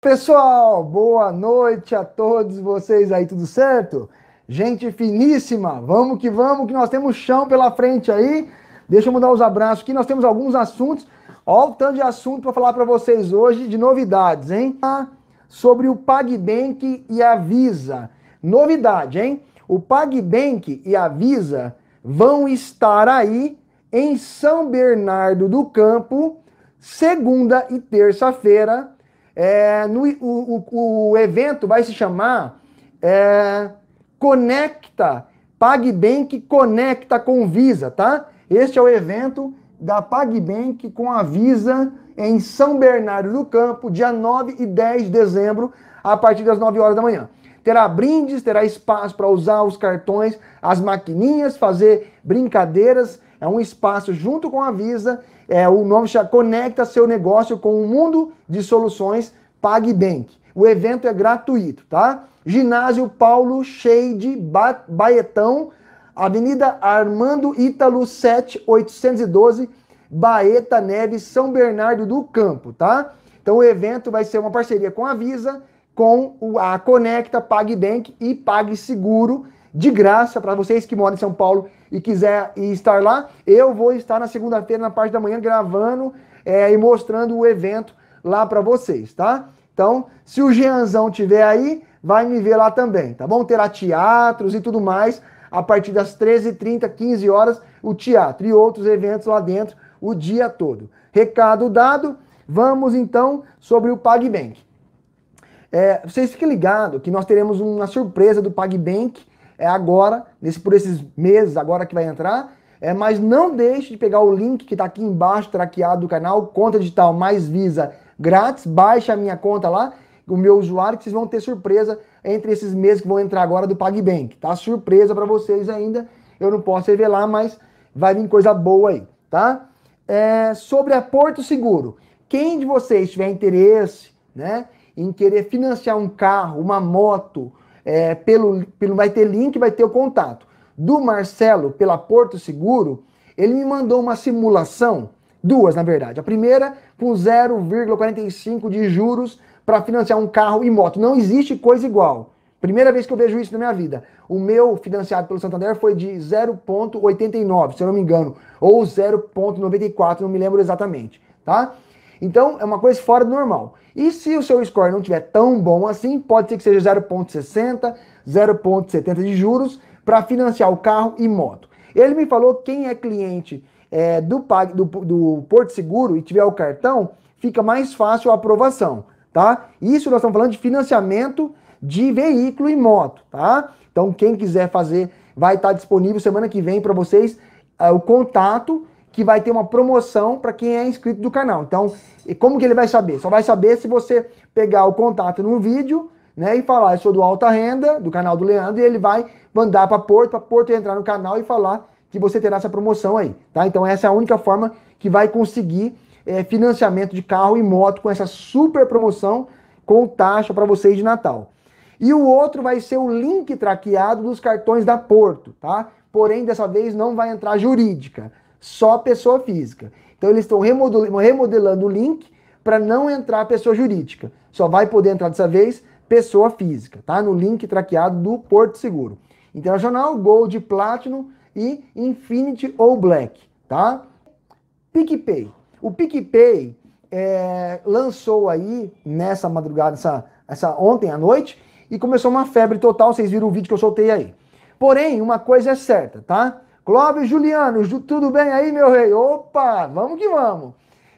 Pessoal, boa noite a todos vocês aí, tudo certo? Gente finíssima, vamos que vamos, que nós temos chão pela frente aí. Deixa eu mudar os abraços aqui, nós temos alguns assuntos. Olha o tanto de assunto para falar para vocês hoje, de novidades, hein? Ah, sobre o PagBank e a Visa. Novidade, hein? O PagBank e a Visa vão estar aí em São Bernardo do Campo, segunda e terça-feira, é, no, o, o, o, evento vai se chamar é, Conecta, PagBank Conecta com Visa, tá? Este é o evento da PagBank com a Visa em São Bernardo do Campo, dia 9 e 10 de dezembro, a partir das 9 horas da manhã. Terá brindes, terá espaço para usar os cartões, as maquininhas, fazer brincadeiras. É um espaço junto com a Visa é, o nome já Conecta seu negócio com o mundo de soluções PagBank. O evento é gratuito, tá? Ginásio Paulo Shade ba Baetão, Avenida Armando Ítalo 7, 812, Baeta Neves, São Bernardo do Campo, tá? Então o evento vai ser uma parceria com a Visa, com a Conecta, PagBank e PagSeguro, de graça para vocês que moram em São Paulo e quiser estar lá, eu vou estar na segunda-feira, na parte da manhã, gravando é, e mostrando o evento lá para vocês, tá? Então, se o Jeanzão tiver aí, vai me ver lá também, tá bom? Terá teatros e tudo mais a partir das 13h30, 15 horas, o teatro e outros eventos lá dentro o dia todo. Recado dado, vamos então sobre o PagBank. É, vocês fiquem ligados que nós teremos uma surpresa do PagBank é agora, nesse, por esses meses agora que vai entrar. É, mas não deixe de pegar o link que está aqui embaixo, traqueado do canal, conta digital mais Visa grátis, baixa a minha conta lá, o meu usuário, que vocês vão ter surpresa entre esses meses que vão entrar agora do PagBank. Tá surpresa para vocês ainda, eu não posso revelar, mas vai vir coisa boa aí, tá? É, sobre a Porto Seguro, quem de vocês tiver interesse, né, em querer financiar um carro, uma moto, é, pelo, pelo, vai ter link, vai ter o contato. Do Marcelo, pela Porto Seguro, ele me mandou uma simulação, duas na verdade. A primeira com 0,45 de juros para financiar um carro e moto. Não existe coisa igual. Primeira vez que eu vejo isso na minha vida. O meu financiado pelo Santander foi de 0,89, se eu não me engano, ou 0,94, não me lembro exatamente, tá? Então é uma coisa fora do normal. E se o seu score não tiver tão bom assim, pode ser que seja 0,60, 0,70 de juros para financiar o carro e moto. Ele me falou quem é cliente é, do, do, do Porto Seguro e tiver o cartão, fica mais fácil a aprovação, tá? Isso nós estamos falando de financiamento de veículo e moto, tá? Então quem quiser fazer vai estar disponível semana que vem para vocês é, o contato que vai ter uma promoção para quem é inscrito do canal. Então, e como que ele vai saber? Só vai saber se você pegar o contato num vídeo, né, e falar, eu sou do Alta Renda, do canal do Leandro, e ele vai mandar para Porto, para Porto entrar no canal e falar que você terá essa promoção aí, tá? Então, essa é a única forma que vai conseguir é, financiamento de carro e moto com essa super promoção com taxa para vocês de Natal. E o outro vai ser o link traqueado dos cartões da Porto, tá? Porém, dessa vez não vai entrar jurídica só pessoa física. Então eles estão remodelando o link para não entrar pessoa jurídica. Só vai poder entrar dessa vez pessoa física, tá? No link traqueado do Porto Seguro. Internacional, Gold, Platinum e Infinity ou Black, tá? PicPay. O PicPay é, lançou aí nessa madrugada, essa, essa ontem à noite, e começou uma febre total. Vocês viram o vídeo que eu soltei aí. Porém, uma coisa é certa, tá? Clóvis Juliano, tudo bem aí, meu rei? Opa, vamos que vamos.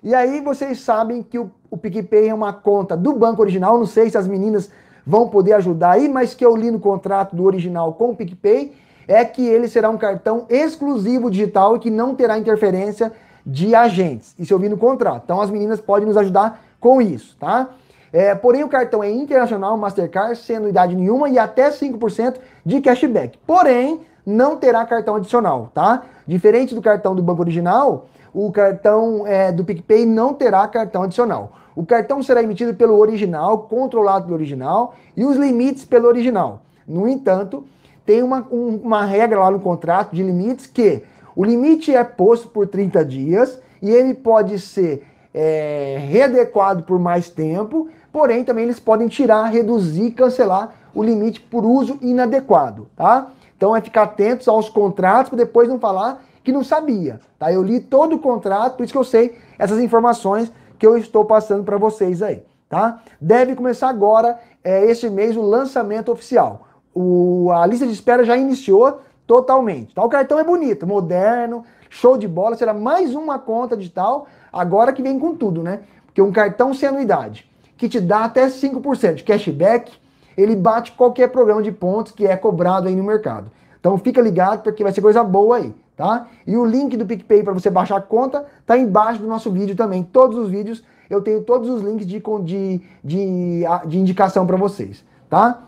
E aí vocês sabem que o, o PicPay é uma conta do banco original, não sei se as meninas vão poder ajudar aí, mas que eu li no contrato do original com o PicPay, é que ele será um cartão exclusivo digital e que não terá interferência de agentes. Isso eu vi no contrato. Então as meninas podem nos ajudar com isso, tá? É, porém, o cartão é internacional, Mastercard, sem anuidade nenhuma e até 5% de cashback. Porém, não terá cartão adicional, tá? Diferente do cartão do banco original, o cartão é, do PicPay não terá cartão adicional. O cartão será emitido pelo original, controlado pelo original, e os limites pelo original. No entanto, tem uma, um, uma regra lá no contrato de limites que o limite é posto por 30 dias e ele pode ser é, readequado por mais tempo, porém também eles podem tirar, reduzir, cancelar o limite por uso inadequado, tá? Então é ficar atentos aos contratos para depois não falar que não sabia. Tá? Eu li todo o contrato, por isso que eu sei essas informações que eu estou passando para vocês aí. Tá? Deve começar agora, é, esse mês, o lançamento oficial. O, a lista de espera já iniciou totalmente. Tá? O cartão é bonito, moderno, show de bola. Será mais uma conta digital, agora que vem com tudo, né? Porque um cartão sem anuidade, que te dá até 5% de cashback, ele bate qualquer programa de pontos que é cobrado aí no mercado. Então fica ligado porque vai ser coisa boa aí, tá? E o link do PicPay para você baixar a conta tá embaixo do nosso vídeo também. Todos os vídeos eu tenho todos os links de, de, de, de indicação para vocês, tá?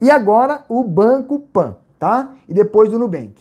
E agora o Banco Pan, tá? E depois do Nubank.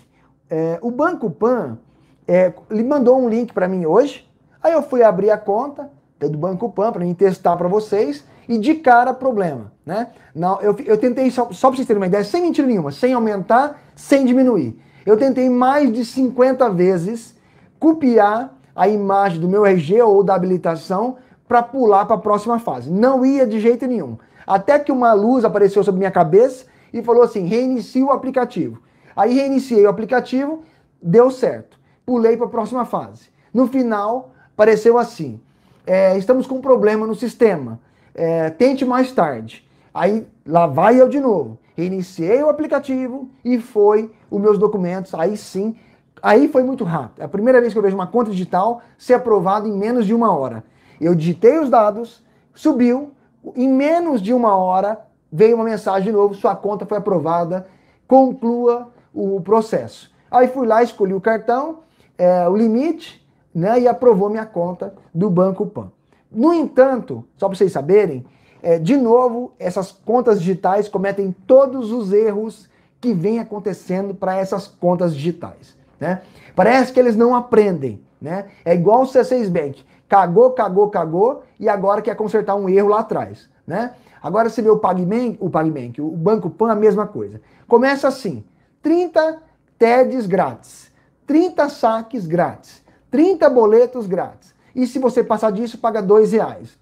É, o Banco Pan é, ele mandou um link para mim hoje, aí eu fui abrir a conta do Banco Pan para mim testar para vocês e de cara problema, né? Não, eu, eu tentei, só, só para vocês terem uma ideia, sem mentira nenhuma, sem aumentar, sem diminuir. Eu tentei mais de 50 vezes copiar a imagem do meu RG ou da habilitação para pular para a próxima fase. Não ia de jeito nenhum. Até que uma luz apareceu sobre minha cabeça e falou assim: reinicie o aplicativo. Aí reiniciei o aplicativo, deu certo. Pulei para a próxima fase. No final, apareceu assim: é, estamos com um problema no sistema é, tente mais tarde. Aí lá vai eu de novo. Iniciei o aplicativo e foi os meus documentos. Aí sim, aí foi muito rápido. É a primeira vez que eu vejo uma conta digital ser aprovada em menos de uma hora. Eu digitei os dados, subiu, em menos de uma hora veio uma mensagem de novo: sua conta foi aprovada, conclua o processo. Aí fui lá, escolhi o cartão, é, o limite, né, e aprovou minha conta do Banco Pan. No entanto, só para vocês saberem, é, de novo, essas contas digitais cometem todos os erros que vem acontecendo para essas contas digitais. Né? Parece que eles não aprendem. Né? É igual o C6 Bank. Cagou, cagou, cagou e agora quer consertar um erro lá atrás. Né? Agora você vê o PagBank, o PagBank, o Banco Pan, a mesma coisa. Começa assim: 30 TEDs grátis, 30 saques grátis, 30 boletos grátis. E se você passar disso, paga dois reais.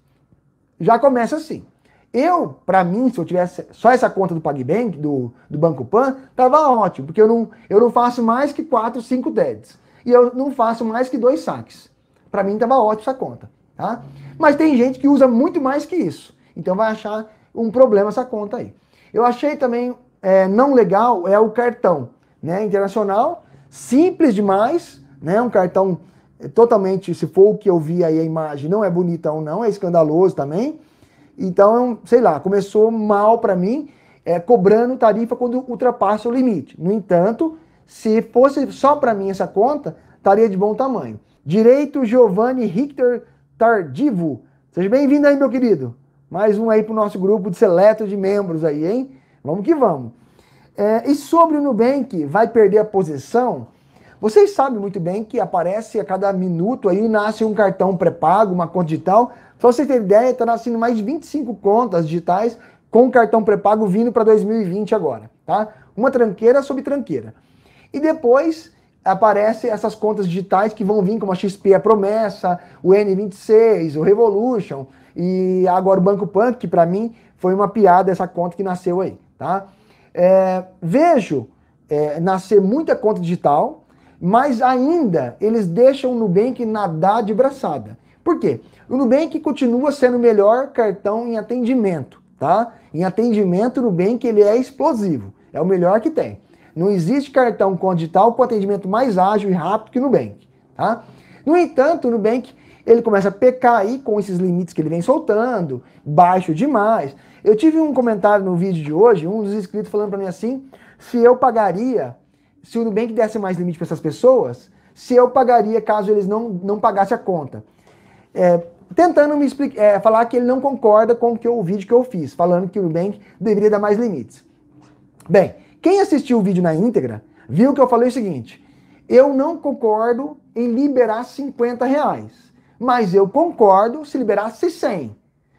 Já começa assim. Eu, para mim, se eu tivesse só essa conta do PagBank, do, do Banco Pan, tava ótimo, porque eu não, eu não faço mais que quatro cinco DEDs. E eu não faço mais que dois saques. Para mim, tava ótimo essa conta. Tá? Mas tem gente que usa muito mais que isso. Então vai achar um problema essa conta aí. Eu achei também é, não legal é o cartão né, internacional, simples demais, né, um cartão é totalmente, se for o que eu vi aí a imagem, não é bonita ou não, é escandaloso também. Então, é sei lá, começou mal para mim, é, cobrando tarifa quando ultrapassa o limite. No entanto, se fosse só para mim essa conta, estaria de bom tamanho. Direito Giovanni Richter Tardivo. Seja bem-vindo aí, meu querido. Mais um aí para o nosso grupo de seleto de membros aí, hein? Vamos que vamos. É, e sobre o Nubank, vai perder a posição? Vocês sabem muito bem que aparece a cada minuto aí, nasce um cartão pré-pago, uma conta digital. Só vocês terem ideia, está nascendo mais de 25 contas digitais com cartão pré-pago vindo para 2020 agora, tá? Uma tranqueira sobre tranqueira. E depois aparecem essas contas digitais que vão vir como a XP a é Promessa, o N26, o Revolution e agora o Banco Punk, que para mim foi uma piada essa conta que nasceu aí, tá? É, vejo é, nascer muita conta digital, mas ainda eles deixam o Nubank nadar de braçada. Por quê? O Nubank continua sendo o melhor cartão em atendimento, tá? Em atendimento, o Nubank ele é explosivo, é o melhor que tem. Não existe cartão com digital com atendimento mais ágil e rápido que o Nubank, tá? No entanto, o Nubank ele começa a pecar aí com esses limites que ele vem soltando, baixo demais. Eu tive um comentário no vídeo de hoje, um dos inscritos falando para mim assim, se eu pagaria se o Nubank desse mais limite para essas pessoas, se eu pagaria caso eles não, não pagassem a conta. É, tentando me explicar, é, falar que ele não concorda com o, que eu, o vídeo que eu fiz, falando que o Nubank deveria dar mais limites. Bem, quem assistiu o vídeo na íntegra, viu que eu falei o seguinte, eu não concordo em liberar 50 reais, mas eu concordo se liberasse 100,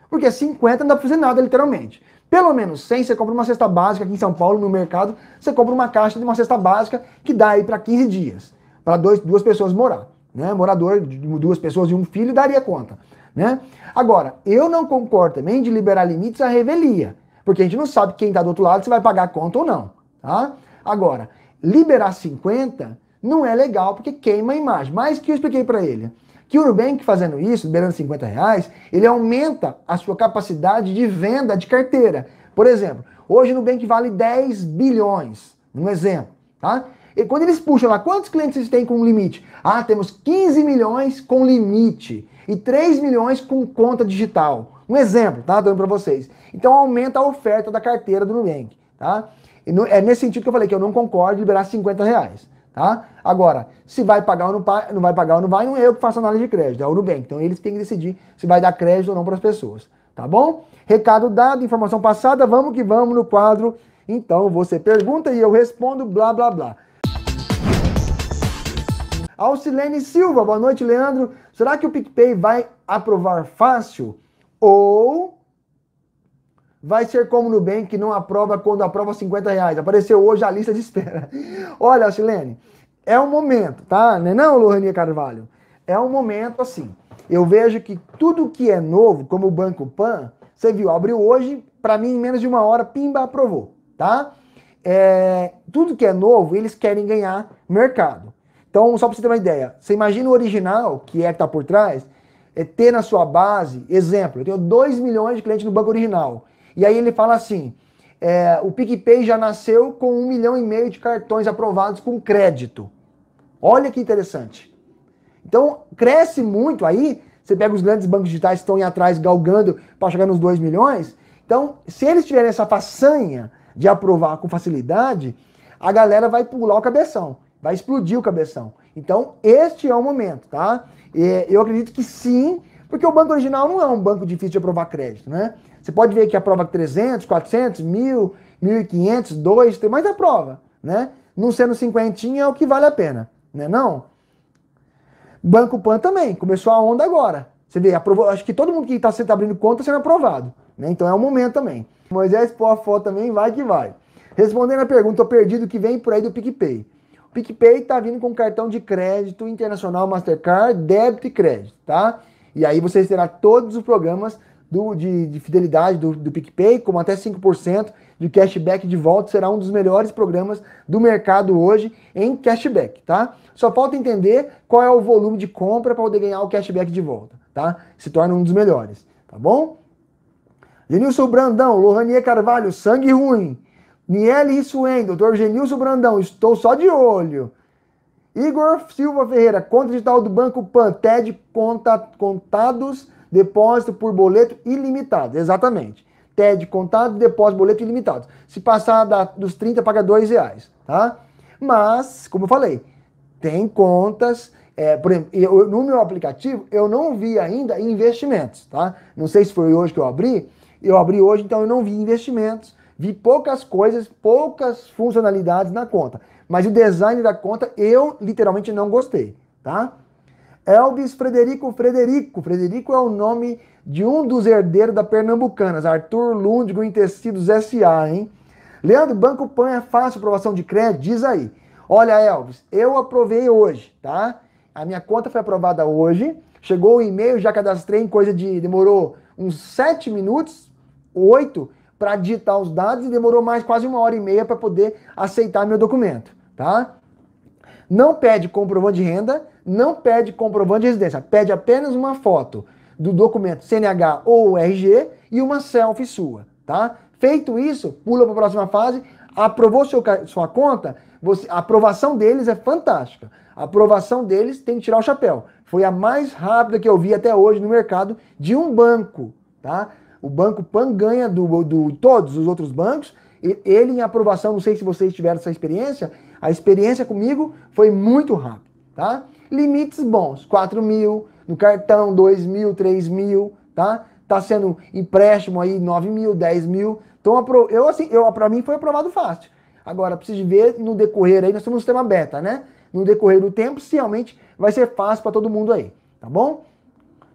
porque 50 não dá para fazer nada, literalmente pelo menos 100, você compra uma cesta básica aqui em São Paulo, no mercado, você compra uma caixa de uma cesta básica que dá aí para 15 dias, para duas pessoas morar. Né? Morador de duas pessoas e um filho daria conta. Né? Agora, eu não concordo também de liberar limites à revelia, porque a gente não sabe quem está do outro lado se vai pagar a conta ou não. Tá? Agora, liberar 50 não é legal porque queima a imagem. Mas que eu expliquei para ele. Que o Nubank fazendo isso, liberando 50 reais, ele aumenta a sua capacidade de venda de carteira. Por exemplo, hoje o Nubank vale 10 bilhões, um exemplo, tá? E quando eles puxam lá, quantos clientes eles têm com limite? Ah, temos 15 milhões com limite e 3 milhões com conta digital. Um exemplo, tá? Dando para vocês. Então aumenta a oferta da carteira do Nubank, tá? E no, é nesse sentido que eu falei que eu não concordo liberar 50 reais. Tá? Agora, se vai pagar ou não, não vai pagar ou não vai, não é eu que faço análise de crédito, é o Nubank. Então eles têm que decidir se vai dar crédito ou não para as pessoas. Tá bom? Recado dado, informação passada, vamos que vamos no quadro. Então você pergunta e eu respondo, blá blá blá. Alcilene Silva, boa noite, Leandro. Será que o PicPay vai aprovar fácil? Ou Vai ser como o Nubank não aprova quando aprova 50 reais. Apareceu hoje a lista de espera. Olha, Silene, é um momento, tá? Não, é não Lohania Carvalho? É um momento assim. Eu vejo que tudo que é novo, como o Banco Pan, você viu, abriu hoje, para mim, em menos de uma hora, pimba, aprovou, tá? É, tudo que é novo, eles querem ganhar mercado. Então, só para você ter uma ideia, você imagina o original, que é que tá por trás, é ter na sua base, exemplo, eu tenho 2 milhões de clientes no banco original. E aí ele fala assim: é, o PicPay já nasceu com um milhão e meio de cartões aprovados com crédito. Olha que interessante. Então, cresce muito aí. Você pega os grandes bancos digitais que estão em atrás galgando para chegar nos 2 milhões. Então, se eles tiverem essa façanha de aprovar com facilidade, a galera vai pular o cabeção, vai explodir o cabeção. Então, este é o momento, tá? Eu acredito que sim, porque o banco original não é um banco difícil de aprovar crédito, né? Você pode ver que a prova 300, 400, 1000, 1500, 2, tem mais a prova, né? Não sendo cinquentinha é o que vale a pena, né? Não? Banco Pan também, começou a onda agora. Você vê, aprovou, acho que todo mundo que está tá abrindo conta está sendo aprovado, né? Então é o momento também. Moisés foto também vai que vai. Respondendo a pergunta, tô perdido que vem por aí do PicPay. O PicPay tá vindo com cartão de crédito internacional Mastercard, débito e crédito, tá? E aí vocês terá todos os programas do, de, de fidelidade do, do PicPay, como até 5% de cashback de volta, será um dos melhores programas do mercado hoje em cashback, tá? Só falta entender qual é o volume de compra para poder ganhar o cashback de volta, tá? Se torna um dos melhores, tá bom? Genilson Brandão, Lohanie Carvalho, sangue ruim. Niele Issuen, doutor Genilson Brandão, estou só de olho. Igor Silva Ferreira, conta digital do Banco Pan, TED conta, contados depósito por boleto ilimitado, exatamente. TED contado, depósito, boleto ilimitado. Se passar da, dos 30, paga dois reais, tá? Mas, como eu falei, tem contas, é, por exemplo, eu, no meu aplicativo eu não vi ainda investimentos, tá? Não sei se foi hoje que eu abri, eu abri hoje, então eu não vi investimentos, vi poucas coisas, poucas funcionalidades na conta. Mas o design da conta eu literalmente não gostei, tá? Elvis Frederico Frederico. Frederico é o nome de um dos herdeiros da Pernambucanas, Arthur Lundgren Tecidos S.A., hein? Leandro, Banco Pan é fácil aprovação de crédito? Diz aí. Olha, Elvis, eu aprovei hoje, tá? A minha conta foi aprovada hoje. Chegou o e-mail, já cadastrei em coisa de. demorou uns 7 minutos, 8, para digitar os dados e demorou mais quase uma hora e meia para poder aceitar meu documento, tá? Não pede comprovante de renda, não pede comprovante de residência, pede apenas uma foto do documento CNH ou RG e uma selfie sua, tá? Feito isso, pula para a próxima fase, aprovou seu, sua conta, você, a aprovação deles é fantástica. A aprovação deles tem que tirar o chapéu. Foi a mais rápida que eu vi até hoje no mercado de um banco, tá? O banco Pan ganha do, do todos os outros bancos. E ele em aprovação, não sei se vocês tiveram essa experiência, a experiência comigo foi muito rápida, tá? Limites bons, 4 mil, no cartão 2 mil, 3 mil, tá? Tá sendo empréstimo aí 9 mil, 10 mil. Então, eu assim, eu, pra mim foi aprovado fácil. Agora, preciso ver no decorrer aí, nós estamos no sistema beta, né? No decorrer do tempo, se realmente vai ser fácil para todo mundo aí, tá bom?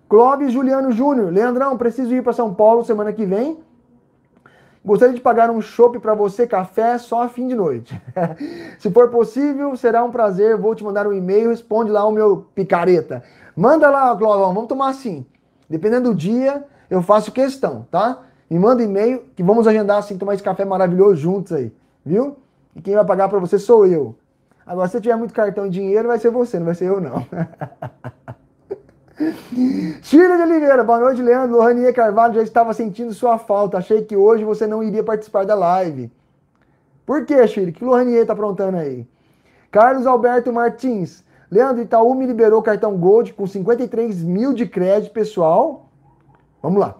Clóvis Juliano Júnior, Leandrão, preciso ir para São Paulo semana que vem Gostaria de pagar um chopp para você, café, só a fim de noite. Se for possível, será um prazer. Vou te mandar um e-mail, responde lá o meu picareta. Manda lá, Clovão, vamos tomar assim. Dependendo do dia, eu faço questão, tá? Me manda e-mail que vamos agendar assim, tomar esse café maravilhoso juntos aí, viu? E quem vai pagar para você sou eu. Agora, se tiver muito cartão e dinheiro, vai ser você, não vai ser eu, não. Shirley de Oliveira, boa noite, Leandro. Lohania Carvalho já estava sentindo sua falta. Achei que hoje você não iria participar da live. Por que, Shirley? que o Lohanier tá aprontando aí? Carlos Alberto Martins. Leandro, Itaú me liberou cartão Gold com 53 mil de crédito pessoal. Vamos lá.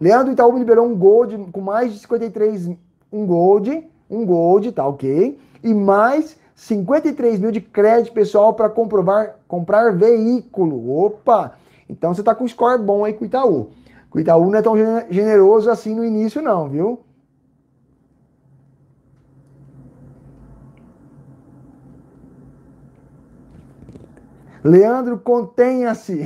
Leandro Itaú me liberou um Gold com mais de 53... Um Gold, um Gold, tá ok. E mais 53 mil de crédito pessoal para comprovar comprar veículo. Opa! Então você está com um score bom aí com o Itaú. O Itaú não é tão generoso assim no início, não, viu? Leandro, contenha-se.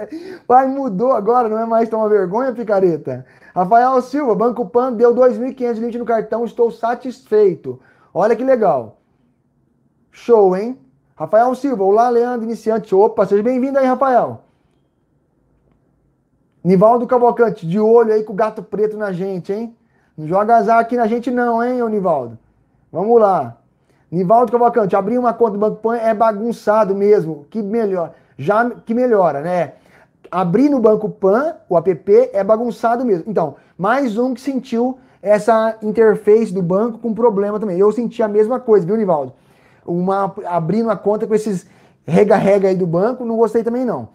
Pai, mudou agora, não é mais tão uma vergonha, picareta. Rafael Silva, Banco Pan deu 2.500 limite no cartão, estou satisfeito. Olha que legal. Show, hein? Rafael Silva, olá, Leandro, iniciante. Opa, seja bem-vindo aí, Rafael. Nivaldo Cavalcante, de olho aí com o gato preto na gente, hein? Não joga azar aqui na gente não, hein, ô Nivaldo? Vamos lá. Nivaldo Cavalcante, abrir uma conta do Banco Pan é bagunçado mesmo. Que melhor. Já que melhora, né? Abrir no Banco Pan, o app, é bagunçado mesmo. Então, mais um que sentiu essa interface do banco com problema também. Eu senti a mesma coisa, viu, Nivaldo? Uma, abrindo a conta com esses rega-rega aí do banco, não gostei também não.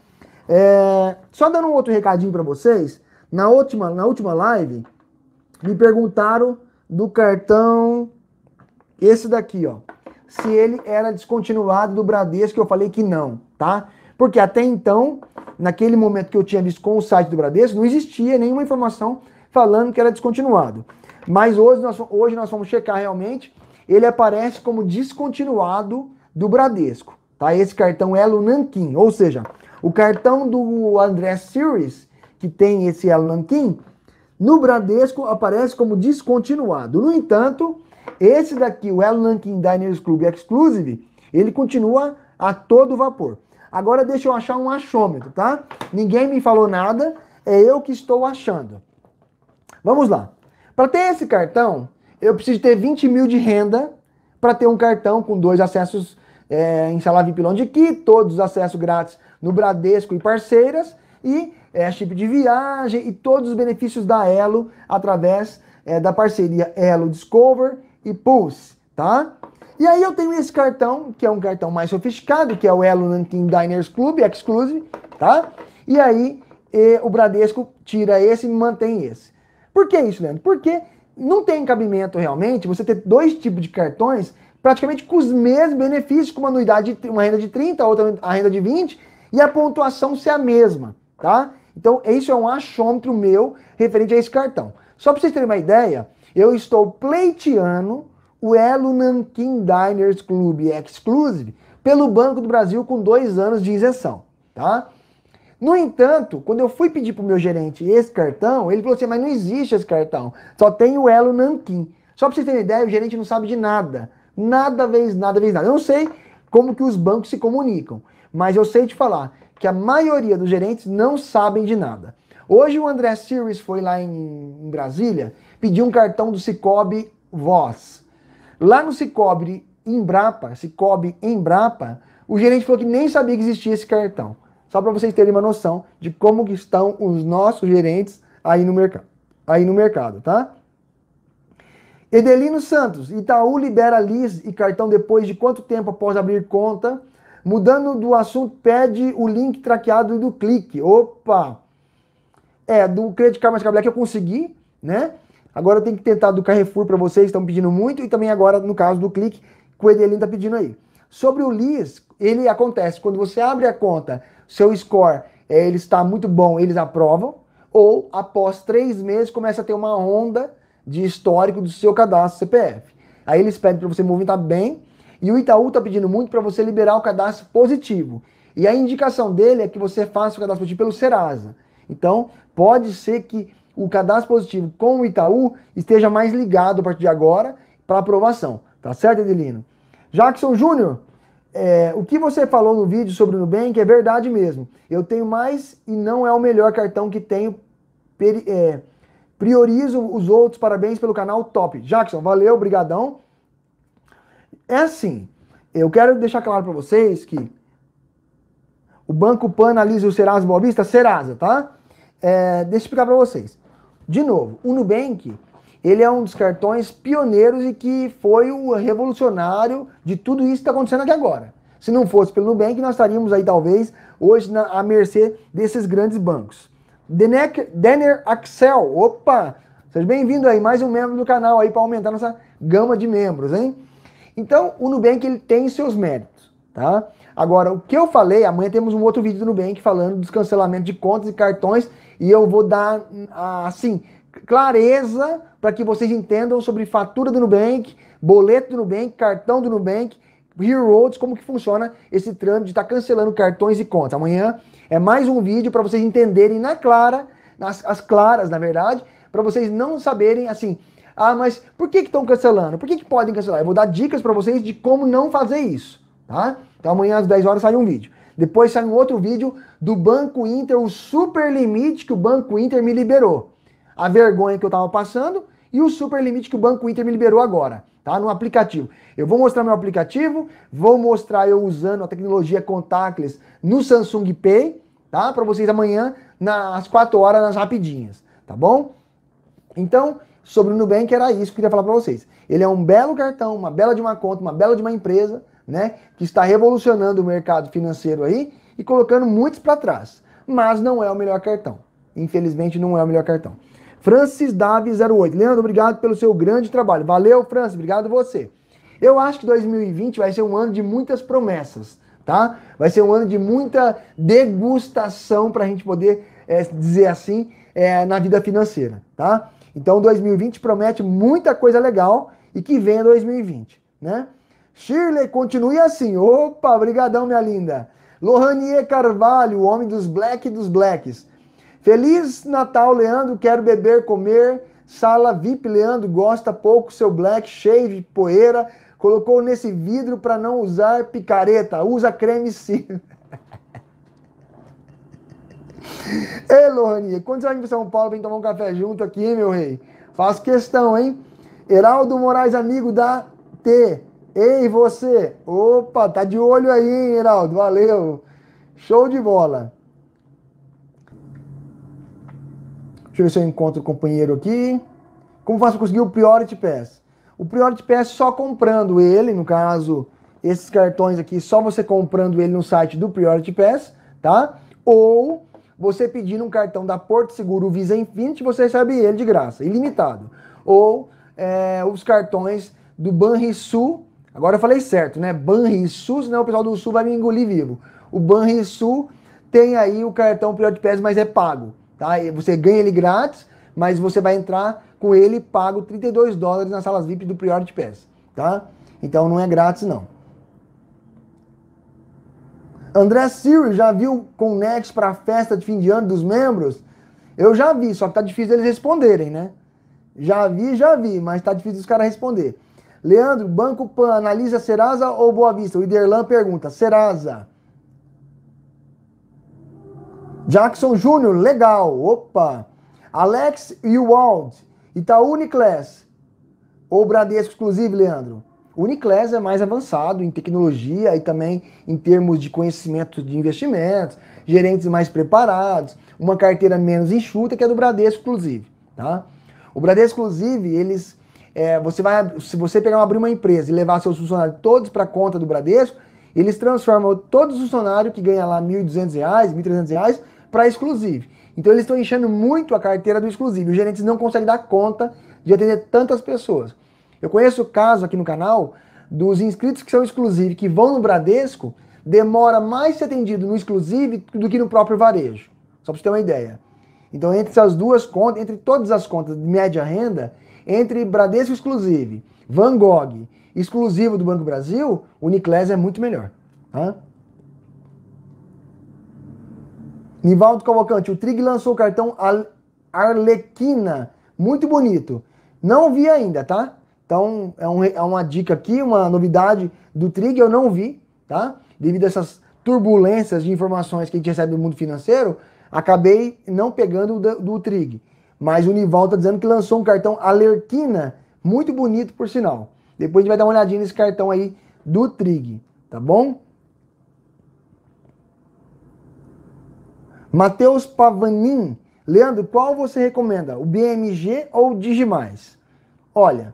É, só dando um outro recadinho para vocês, na última, na última live, me perguntaram do cartão, esse daqui, ó, se ele era descontinuado do Bradesco, eu falei que não, tá? Porque até então, naquele momento que eu tinha visto com o site do Bradesco, não existia nenhuma informação falando que era descontinuado. Mas hoje nós, hoje nós vamos checar realmente, ele aparece como descontinuado do Bradesco, tá? Esse cartão é Lunanquim, ou seja, o cartão do André Series, que tem esse Alan Kim, no Bradesco aparece como descontinuado. No entanto, esse daqui, o Alan Kim Diners Club Exclusive, ele continua a todo vapor. Agora deixa eu achar um achômetro, tá? Ninguém me falou nada, é eu que estou achando. Vamos lá. Para ter esse cartão, eu preciso ter 20 mil de renda para ter um cartão com dois acessos é, em sala VIP Lounge Key, todos os acessos grátis no Bradesco e parceiras, e é, chip de viagem e todos os benefícios da Elo através é, da parceria Elo Discover e Pulse, tá? E aí eu tenho esse cartão, que é um cartão mais sofisticado, que é o Elo Nankin Diners Club Exclusive, tá? E aí e o Bradesco tira esse e mantém esse. Por que isso, Leandro? Porque não tem cabimento realmente você ter dois tipos de cartões praticamente com os mesmos benefícios, com uma anuidade, uma renda de 30, outra a renda de 20, e a pontuação ser a mesma, tá? Então, isso é um achômetro meu referente a esse cartão. Só para vocês terem uma ideia, eu estou pleiteando o Elo Nankin Diners Club Exclusive pelo Banco do Brasil com dois anos de isenção, tá? No entanto, quando eu fui pedir para o meu gerente esse cartão, ele falou assim, mas não existe esse cartão, só tem o Elo Nankin. Só para vocês terem ideia, o gerente não sabe de nada. Nada vez nada vez nada. Eu não sei como que os bancos se comunicam. Mas eu sei te falar que a maioria dos gerentes não sabem de nada. Hoje o André Sirius foi lá em Brasília, pediu um cartão do Cicobi Voz. Lá no Cicobi Embrapa, Cicobi Embrapa, o gerente falou que nem sabia que existia esse cartão. Só para vocês terem uma noção de como que estão os nossos gerentes aí no mercado, aí no mercado, tá? Edelino Santos, Itaú libera LIS e cartão depois de quanto tempo após abrir conta? Mudando do assunto, pede o link traqueado do clique. Opa! É, do Credit Card Mastercard Black eu consegui, né? Agora eu tenho que tentar do Carrefour para vocês, estão pedindo muito. E também agora, no caso do clique, que o Edelino está pedindo aí. Sobre o LIS, ele acontece quando você abre a conta, seu score é, ele está muito bom, eles aprovam. Ou após três meses começa a ter uma onda de histórico do seu cadastro CPF. Aí eles pedem para você movimentar bem e o Itaú está pedindo muito para você liberar o cadastro positivo. E a indicação dele é que você faça o cadastro positivo pelo Serasa. Então, pode ser que o cadastro positivo com o Itaú esteja mais ligado a partir de agora para aprovação. Tá certo, Edilino? Jackson Júnior, é, o que você falou no vídeo sobre o Nubank é verdade mesmo. Eu tenho mais e não é o melhor cartão que tenho. Peri, é, priorizo os outros. Parabéns pelo canal top. Jackson, valeu, brigadão. É assim. Eu quero deixar claro para vocês que o Banco Pan analisa o Serasa Paulista, Serasa, tá? É, deixa eu explicar para vocês. De novo, o Nubank, ele é um dos cartões pioneiros e que foi o revolucionário de tudo isso que está acontecendo aqui agora. Se não fosse pelo Nubank, nós estaríamos aí talvez hoje na, à mercê desses grandes bancos. Denner Axel, opa! Seja bem-vindo aí, mais um membro do canal aí para aumentar nossa gama de membros, hein? Então, o Nubank ele tem seus méritos, tá? Agora, o que eu falei, amanhã temos um outro vídeo do Nubank falando dos cancelamentos de contas e cartões, e eu vou dar, assim, clareza para que vocês entendam sobre fatura do Nubank, boleto do Nubank, cartão do Nubank, Heroes, como que funciona esse trâmite de estar tá cancelando cartões e contas. Amanhã é mais um vídeo para vocês entenderem na clara, nas as claras, na verdade, para vocês não saberem, assim, ah, mas por que estão cancelando? Por que, que podem cancelar? Eu vou dar dicas para vocês de como não fazer isso, tá? Então amanhã às 10 horas sai um vídeo. Depois sai um outro vídeo do Banco Inter, o super limite que o Banco Inter me liberou. A vergonha que eu estava passando e o super limite que o Banco Inter me liberou agora, tá? No aplicativo. Eu vou mostrar meu aplicativo, vou mostrar eu usando a tecnologia contactless no Samsung Pay, tá? Para vocês amanhã nas 4 horas, nas rapidinhas, tá bom? Então, sobre o Nubank era isso que eu queria falar para vocês. Ele é um belo cartão, uma bela de uma conta, uma bela de uma empresa, né? Que está revolucionando o mercado financeiro aí e colocando muitos para trás. Mas não é o melhor cartão. Infelizmente, não é o melhor cartão. Francis Davi 08. Leandro, obrigado pelo seu grande trabalho. Valeu, Francis. Obrigado você. Eu acho que 2020 vai ser um ano de muitas promessas, tá? Vai ser um ano de muita degustação para a gente poder é, dizer assim é, na vida financeira, tá? Então 2020 promete muita coisa legal e que venha 2020, né? Shirley, continue assim. Opa, obrigadão, minha linda. Lohanier Carvalho, o homem dos black e dos blacks. Feliz Natal, Leandro, quero beber, comer. Sala VIP, Leandro, gosta pouco seu black, cheio de poeira. Colocou nesse vidro para não usar picareta. Usa creme sim. Ei, Lohania, quando você vai em São Paulo, vem tomar um café junto aqui, hein, meu rei? Faço questão, hein? Heraldo Moraes, amigo da T. Ei, você! Opa, tá de olho aí, hein, Heraldo? Valeu! Show de bola! Deixa eu ver se eu encontro o companheiro aqui. Como faço para conseguir o Priority Pass? O Priority Pass só comprando ele, no caso, esses cartões aqui, só você comprando ele no site do Priority Pass, tá? Ou você pedindo um cartão da Porto Seguro Visa Infinite, você recebe ele de graça, ilimitado. Ou é, os cartões do Banrisul, agora eu falei certo, né? Banrisul, senão o pessoal do Sul vai me engolir vivo. O Banrisul tem aí o cartão Priority Pass, mas é pago, tá? você ganha ele grátis, mas você vai entrar com ele pago 32 dólares nas salas VIP do Priority Pass, tá? Então não é grátis não. André Siri já viu com para a festa de fim de ano dos membros? Eu já vi, só que tá difícil eles responderem, né? Já vi, já vi, mas tá difícil os caras responder. Leandro, Banco Pan analisa Serasa ou Boa Vista? O Iderlan pergunta: Serasa. Jackson Júnior, legal. Opa. Alex Ewald, Itaú Uniclass. Ou Bradesco Exclusivo, Leandro? O Uniclass é mais avançado em tecnologia e também em termos de conhecimento de investimentos, gerentes mais preparados, uma carteira menos enxuta que a do Bradesco, inclusive. Tá? O Bradesco, inclusive, eles. É, você vai, se você pegar abrir uma empresa e levar seus funcionários todos para a conta do Bradesco, eles transformam todos os funcionários que ganham lá R$ 1.200, R$ 1.300 para exclusivo. Então eles estão enchendo muito a carteira do exclusivo. Os gerentes não conseguem dar conta de atender tantas pessoas. Eu conheço o caso aqui no canal dos inscritos que são exclusivos, que vão no Bradesco, demora mais ser atendido no exclusivo do que no próprio varejo. Só para você ter uma ideia. Então, entre essas duas contas, entre todas as contas de média renda, entre Bradesco Exclusive, Van Gogh, exclusivo do Banco Brasil, o Uniclass é muito melhor. Tá? Nivaldo Cavalcante, o Trig lançou o cartão Arlequina, muito bonito. Não vi ainda, tá? Então, é, um, é uma dica aqui, uma novidade do Trig, eu não vi, tá? Devido a essas turbulências de informações que a gente recebe do mundo financeiro, acabei não pegando do, do Trig. Mas o Nival está dizendo que lançou um cartão Alerquina, muito bonito por sinal. Depois a gente vai dar uma olhadinha nesse cartão aí do Trig, tá bom? Matheus Pavanin, Leandro, qual você recomenda? O BMG ou o Digimais? Olha,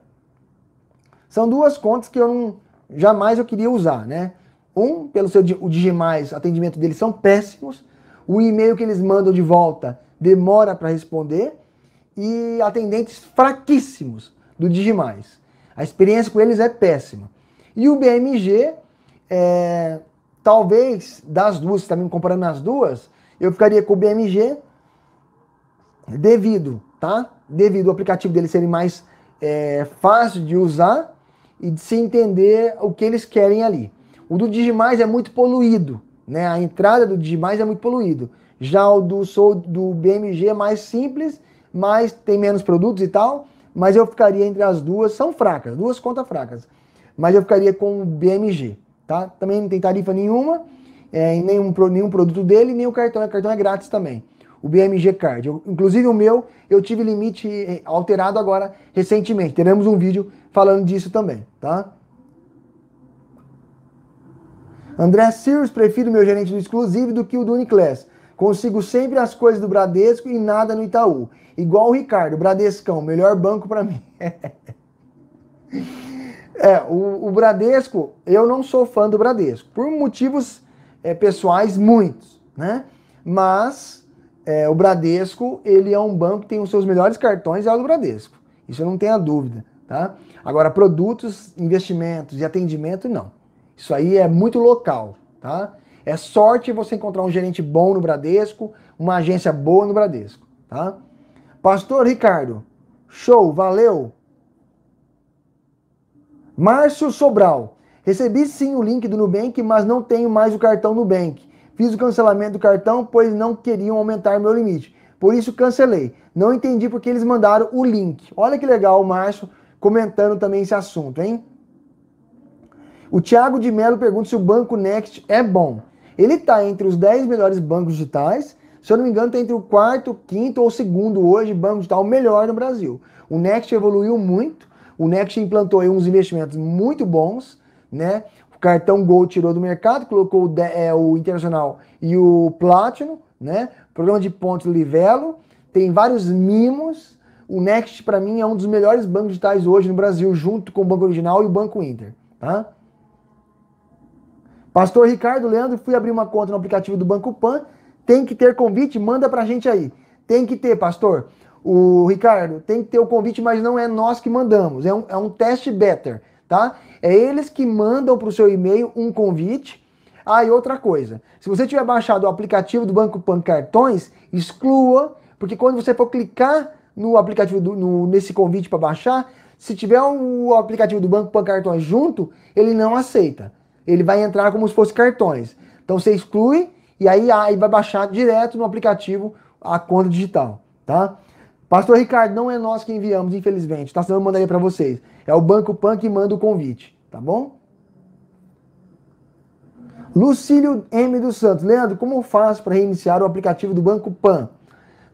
são duas contas que eu não, jamais eu queria usar, né? Um, pelo seu o Digimais, atendimento deles são péssimos. O e-mail que eles mandam de volta demora para responder e atendentes fraquíssimos do Digimais. A experiência com eles é péssima. E o BMG, é, talvez das duas, também tá comparando as duas, eu ficaria com o BMG devido, tá? Devido ao aplicativo dele ser mais é, fácil de usar e de se entender o que eles querem ali. O do Digimais é muito poluído, né? A entrada do Digimais é muito poluído. Já o do sou do BMG é mais simples, mas tem menos produtos e tal, mas eu ficaria entre as duas, são fracas, duas contas fracas. Mas eu ficaria com o BMG, tá? Também não tem tarifa nenhuma, é, nenhum, nenhum produto dele, nem o cartão, o cartão é grátis também o BMG Card. Eu, inclusive o meu, eu tive limite eh, alterado agora recentemente. Teremos um vídeo falando disso também, tá? André Sirius, prefiro meu gerente do exclusivo do que o do Uniclass. Consigo sempre as coisas do Bradesco e nada no Itaú. Igual o Ricardo, Bradescão, melhor banco para mim. é, o, o, Bradesco, eu não sou fã do Bradesco, por motivos é, pessoais muitos, né? Mas é, o Bradesco, ele é um banco que tem os seus melhores cartões, é o do Bradesco. Isso eu não tenho a dúvida, tá? Agora, produtos, investimentos e atendimento, não. Isso aí é muito local, tá? É sorte você encontrar um gerente bom no Bradesco, uma agência boa no Bradesco, tá? Pastor Ricardo, show, valeu. Márcio Sobral, recebi sim o link do Nubank, mas não tenho mais o cartão Nubank. Fiz o cancelamento do cartão, pois não queriam aumentar meu limite. Por isso cancelei. Não entendi porque eles mandaram o link. Olha que legal o Márcio comentando também esse assunto, hein? O Thiago de Mello pergunta se o Banco Next é bom. Ele está entre os 10 melhores bancos digitais. Se eu não me engano, está entre o quarto, quinto ou segundo hoje banco digital melhor no Brasil. O Next evoluiu muito. O Next implantou uns investimentos muito bons, né? cartão Gol tirou do mercado, colocou o, é, o Internacional e o Platinum, né? Programa de pontos Livelo, tem vários mimos. O Next, para mim, é um dos melhores bancos digitais hoje no Brasil, junto com o Banco Original e o Banco Inter. Tá? Pastor Ricardo Leandro, fui abrir uma conta no aplicativo do Banco Pan. Tem que ter convite? Manda pra gente aí. Tem que ter, pastor. O Ricardo, tem que ter o convite, mas não é nós que mandamos. É um, é um teste better tá? É eles que mandam para o seu e-mail um convite. Ah, e outra coisa, se você tiver baixado o aplicativo do Banco Pan Cartões, exclua, porque quando você for clicar no aplicativo do, no, nesse convite para baixar, se tiver o aplicativo do Banco Pan Cartões junto, ele não aceita. Ele vai entrar como se fosse cartões. Então você exclui e aí, aí vai baixar direto no aplicativo a conta digital, tá? Pastor Ricardo, não é nós que enviamos, infelizmente, tá? Senão eu mandaria para vocês. É o Banco Pan que manda o convite, tá bom? Lucílio M. dos Santos. Leandro, como faz para reiniciar o aplicativo do Banco Pan?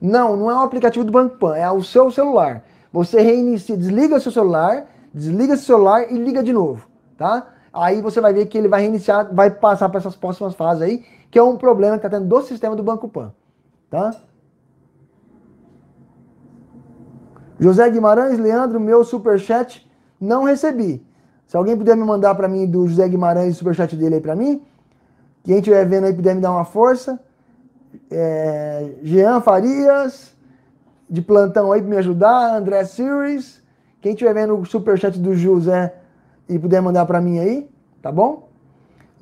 Não, não é o aplicativo do Banco Pan, é o seu celular. Você reinicia, desliga seu celular, desliga seu celular e liga de novo, tá? Aí você vai ver que ele vai reiniciar, vai passar para essas próximas fases aí, que é um problema que está tendo do sistema do Banco Pan, tá? José Guimarães, Leandro, meu superchat não recebi. Se alguém puder me mandar para mim do José Guimarães, o superchat dele aí para mim, quem estiver vendo aí puder me dar uma força. É, Jean Farias, de plantão aí para me ajudar, André Series. Quem estiver vendo o superchat do José e puder mandar para mim aí, tá bom?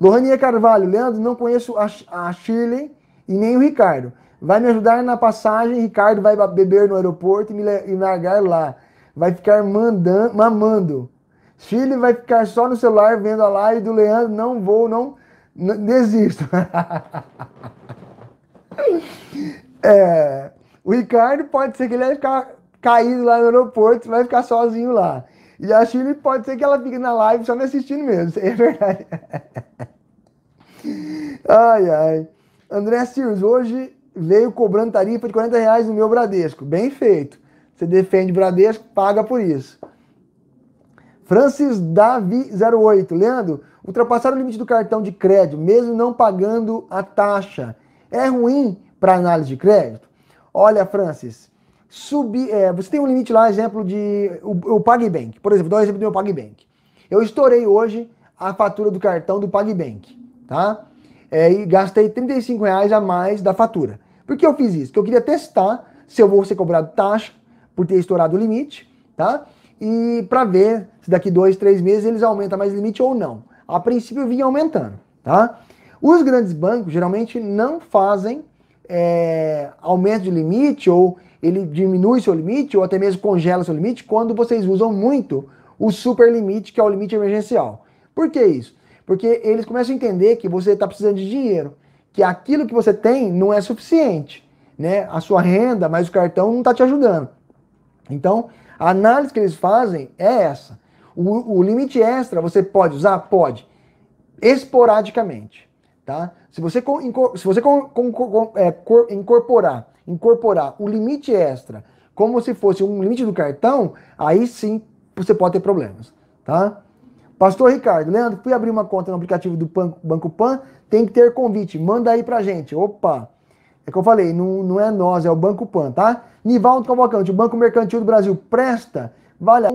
Lohania Carvalho, Leandro, não conheço a, Shirley e nem o Ricardo. Vai me ajudar na passagem, Ricardo vai beber no aeroporto e me largar lá vai ficar mandando, mamando. Chile vai ficar só no celular vendo a live do Leandro. Não vou, não, não desisto. é, o Ricardo pode ser que ele vai ficar caído lá no aeroporto, vai ficar sozinho lá. E a Chile pode ser que ela fique na live só me assistindo mesmo. É verdade. ai, ai. André Sirius, hoje veio cobrando tarifa de 40 reais no meu Bradesco. Bem feito. Você defende Bradesco, paga por isso. Francis Davi 08. Leandro, ultrapassar o limite do cartão de crédito, mesmo não pagando a taxa, é ruim para análise de crédito? Olha, Francis, subir, é, você tem um limite lá, exemplo de o, o PagBank. Por exemplo, dá o um exemplo do meu PagBank. Eu estourei hoje a fatura do cartão do PagBank, tá? É, e gastei 35 reais a mais da fatura. Por que eu fiz isso? Porque eu queria testar se eu vou ser cobrado taxa por ter estourado o limite, tá? E para ver se daqui dois, três meses eles aumentam mais limite ou não. A princípio vinha aumentando, tá? Os grandes bancos geralmente não fazem é, aumento de limite ou ele diminui seu limite ou até mesmo congela seu limite quando vocês usam muito o super limite, que é o limite emergencial. Por que isso? Porque eles começam a entender que você está precisando de dinheiro, que aquilo que você tem não é suficiente, né? A sua renda, mas o cartão não está te ajudando. Então, a análise que eles fazem é essa. O, o limite extra você pode usar? Pode. Esporadicamente. Tá? Se você, se você é, incorporar, incorporar o limite extra como se fosse um limite do cartão, aí sim você pode ter problemas. Tá? Pastor Ricardo, Leandro, fui abrir uma conta no aplicativo do Banco Pan, tem que ter convite, manda aí pra gente. Opa! É que eu falei, não, não é nós, é o Banco Pan, tá? Nivaldo Cavalcante, o Banco Mercantil do Brasil, presta, vale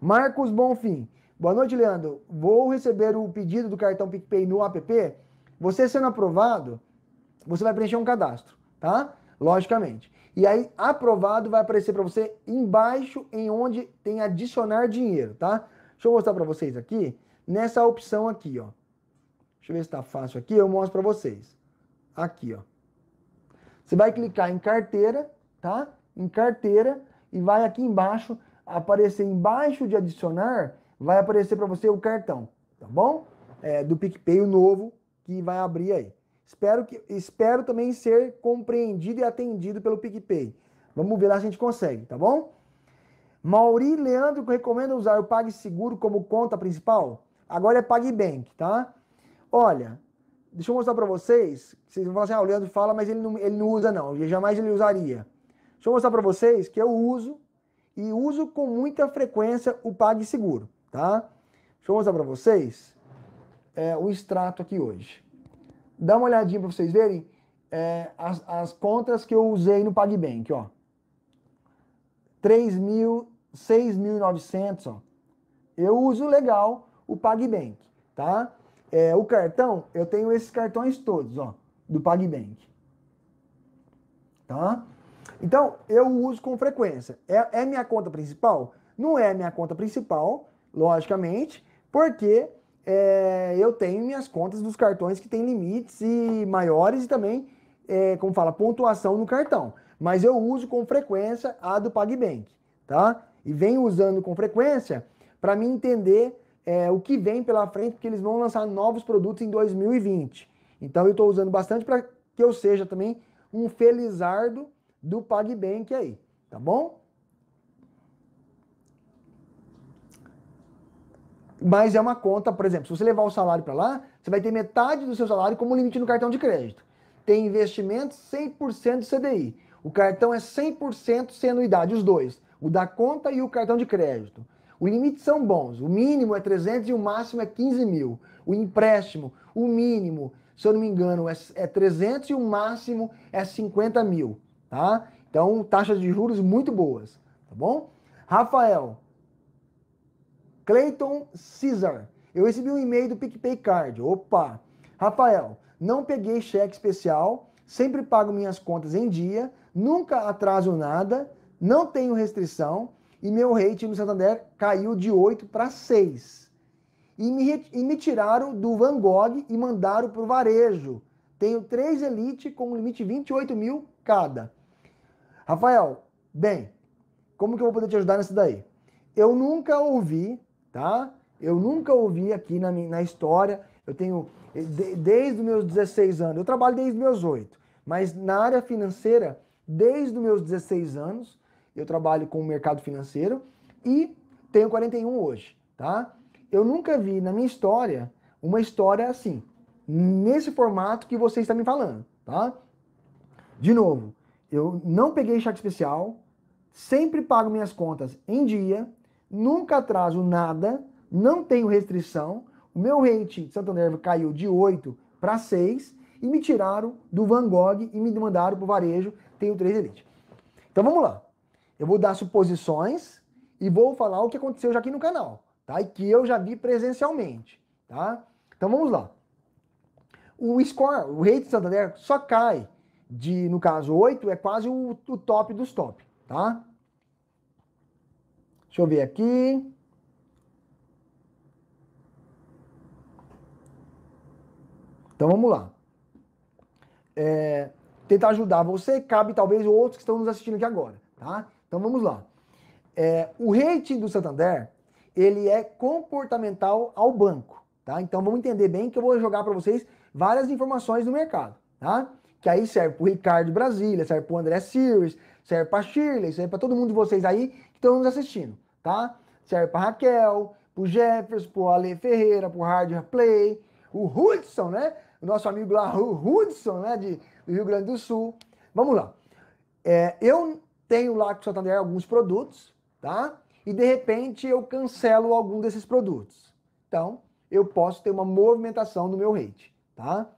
Marcos Bonfim, boa noite, Leandro. Vou receber o pedido do cartão PicPay no app? Você sendo aprovado, você vai preencher um cadastro, tá? Logicamente. E aí, aprovado vai aparecer para você embaixo em onde tem adicionar dinheiro, tá? Deixa eu mostrar para vocês aqui, nessa opção aqui, ó. Deixa eu ver se tá fácil aqui, eu mostro para vocês. Aqui, ó. Você vai clicar em carteira, tá? Em carteira e vai aqui embaixo aparecer embaixo de adicionar, vai aparecer para você o cartão, tá bom? É, do PicPay novo que vai abrir aí. Espero, que, espero também ser compreendido e atendido pelo PicPay. Vamos ver lá se a gente consegue, tá bom? Mauri Leandro recomenda usar o PagSeguro como conta principal? Agora é PagBank, tá? Olha, Deixa eu mostrar para vocês. Vocês vão falar assim, ah, o Leandro fala, mas ele não, ele não usa não. Jamais ele usaria. Deixa eu mostrar para vocês que eu uso e uso com muita frequência o PagSeguro, tá? Deixa eu mostrar para vocês é, o extrato aqui hoje. Dá uma olhadinha para vocês verem é, as, as contas que eu usei no PagBank, ó. 3 mil, 6.900, ó. Eu uso legal o PagBank, tá? É, o cartão, eu tenho esses cartões todos, ó, do PagBank. Tá? Então, eu uso com frequência. É, é minha conta principal? Não é minha conta principal, logicamente, porque é, eu tenho minhas contas dos cartões que têm limites e maiores e também, é, como fala, pontuação no cartão. Mas eu uso com frequência a do PagBank, tá? E venho usando com frequência para me entender é, o que vem pela frente, porque eles vão lançar novos produtos em 2020. Então eu estou usando bastante para que eu seja também um felizardo do PagBank aí, tá bom? Mas é uma conta, por exemplo, se você levar o salário para lá, você vai ter metade do seu salário como limite no cartão de crédito. Tem investimento 100% CDI. O cartão é 100% sem anuidade, os dois. O da conta e o cartão de crédito. O limite são bons. O mínimo é 300 e o máximo é 15 mil. O empréstimo, o mínimo, se eu não me engano, é, é 300 e o máximo é 50 mil, tá? Então, taxas de juros muito boas, tá bom? Rafael. Clayton Cesar. Eu recebi um e-mail do PicPay Card. Opa! Rafael, não peguei cheque especial, sempre pago minhas contas em dia, nunca atraso nada, não tenho restrição, e meu rating no Santander caiu de 8 para 6. E me, e me tiraram do Van Gogh e mandaram para o varejo. Tenho três Elite com um limite de 28 mil cada. Rafael, bem, como que eu vou poder te ajudar nessa daí? Eu nunca ouvi, tá? Eu nunca ouvi aqui na, na história. Eu tenho, eh, de, desde os meus 16 anos, eu trabalho desde os meus 8, mas na área financeira, desde os meus 16 anos, eu trabalho com o mercado financeiro e tenho 41 hoje, tá? Eu nunca vi na minha história uma história assim, nesse formato que você está me falando, tá? De novo, eu não peguei cheque especial, sempre pago minhas contas em dia, nunca atraso nada, não tenho restrição. O meu rating de Santander caiu de 8 para 6 e me tiraram do Van Gogh e me mandaram para o varejo. Tenho 3 Elite. Então vamos lá. Eu vou dar suposições e vou falar o que aconteceu já aqui no canal, tá? E que eu já vi presencialmente, tá? Então vamos lá. O score, o rei de Santander só cai de, no caso, 8 é quase o, o top dos top, tá? Deixa eu ver aqui. Então vamos lá. É, tentar ajudar você, cabe talvez outros que estão nos assistindo aqui agora, tá? Então vamos lá. É, o rating do Santander, ele é comportamental ao banco, tá? Então vamos entender bem que eu vou jogar para vocês várias informações do mercado, tá? Que aí serve para o Ricardo Brasília, serve para o André Sirius, serve para Shirley, serve para todo mundo de vocês aí que estão nos assistindo, tá? Serve para Raquel, para o Jefferson, para o Ale Ferreira, para o Hard Play, o Hudson, né? O nosso amigo lá, o Hudson, né? De, do Rio Grande do Sul. Vamos lá. É, eu tenho lá com o Santander alguns produtos, tá? E de repente eu cancelo algum desses produtos. Então, eu posso ter uma movimentação no meu rate, tá?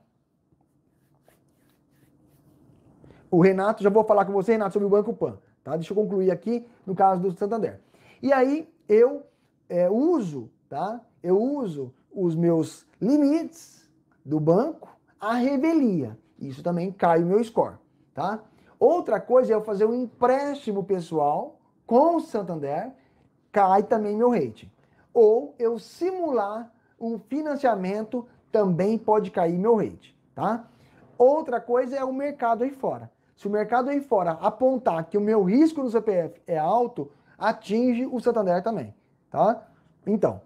O Renato, já vou falar com você, Renato, sobre o Banco Pan, tá? Deixa eu concluir aqui no caso do Santander. E aí eu é, uso, tá? Eu uso os meus limites do banco a revelia. Isso também cai o meu score, tá? Outra coisa é eu fazer um empréstimo pessoal com o Santander, cai também meu rate. Ou eu simular um financiamento, também pode cair meu rate, tá? Outra coisa é o mercado aí fora. Se o mercado aí fora apontar que o meu risco no CPF é alto, atinge o Santander também, tá? Então,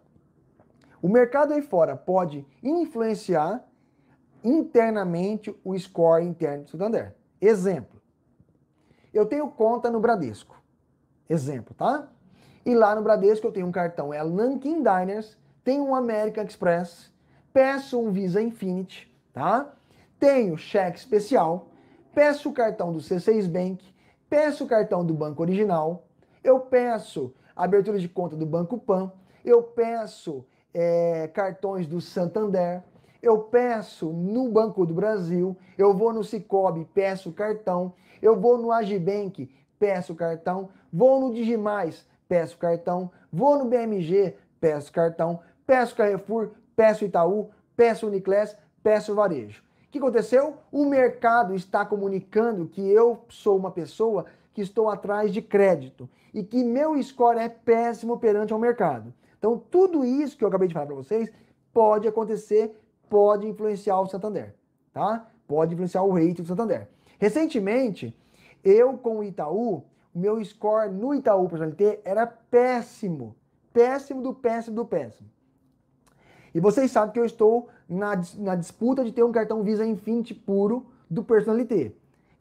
o mercado aí fora pode influenciar internamente o score interno do Santander. Exemplo, eu tenho conta no Bradesco. Exemplo, tá? E lá no Bradesco eu tenho um cartão é Lankin Diners, tenho um American Express, peço um Visa Infinity, tá? Tenho cheque especial, peço o cartão do C6 Bank, peço o cartão do Banco Original, eu peço abertura de conta do Banco Pan, eu peço é, cartões do Santander, eu peço no Banco do Brasil, eu vou no Cicobi, peço o cartão, eu vou no Agibank, peço cartão. Vou no Digimais, peço cartão. Vou no BMG, peço cartão. Peço Carrefour, peço Itaú, peço Uniclass, peço Varejo. O que aconteceu? O mercado está comunicando que eu sou uma pessoa que estou atrás de crédito e que meu score é péssimo perante ao mercado. Então, tudo isso que eu acabei de falar para vocês pode acontecer, pode influenciar o Santander, tá? Pode influenciar o rate do Santander. Recentemente, eu com o Itaú, o meu score no Itaú Personalité era péssimo. Péssimo do péssimo do péssimo. E vocês sabem que eu estou na, na disputa de ter um cartão Visa Infinite puro do Personalité.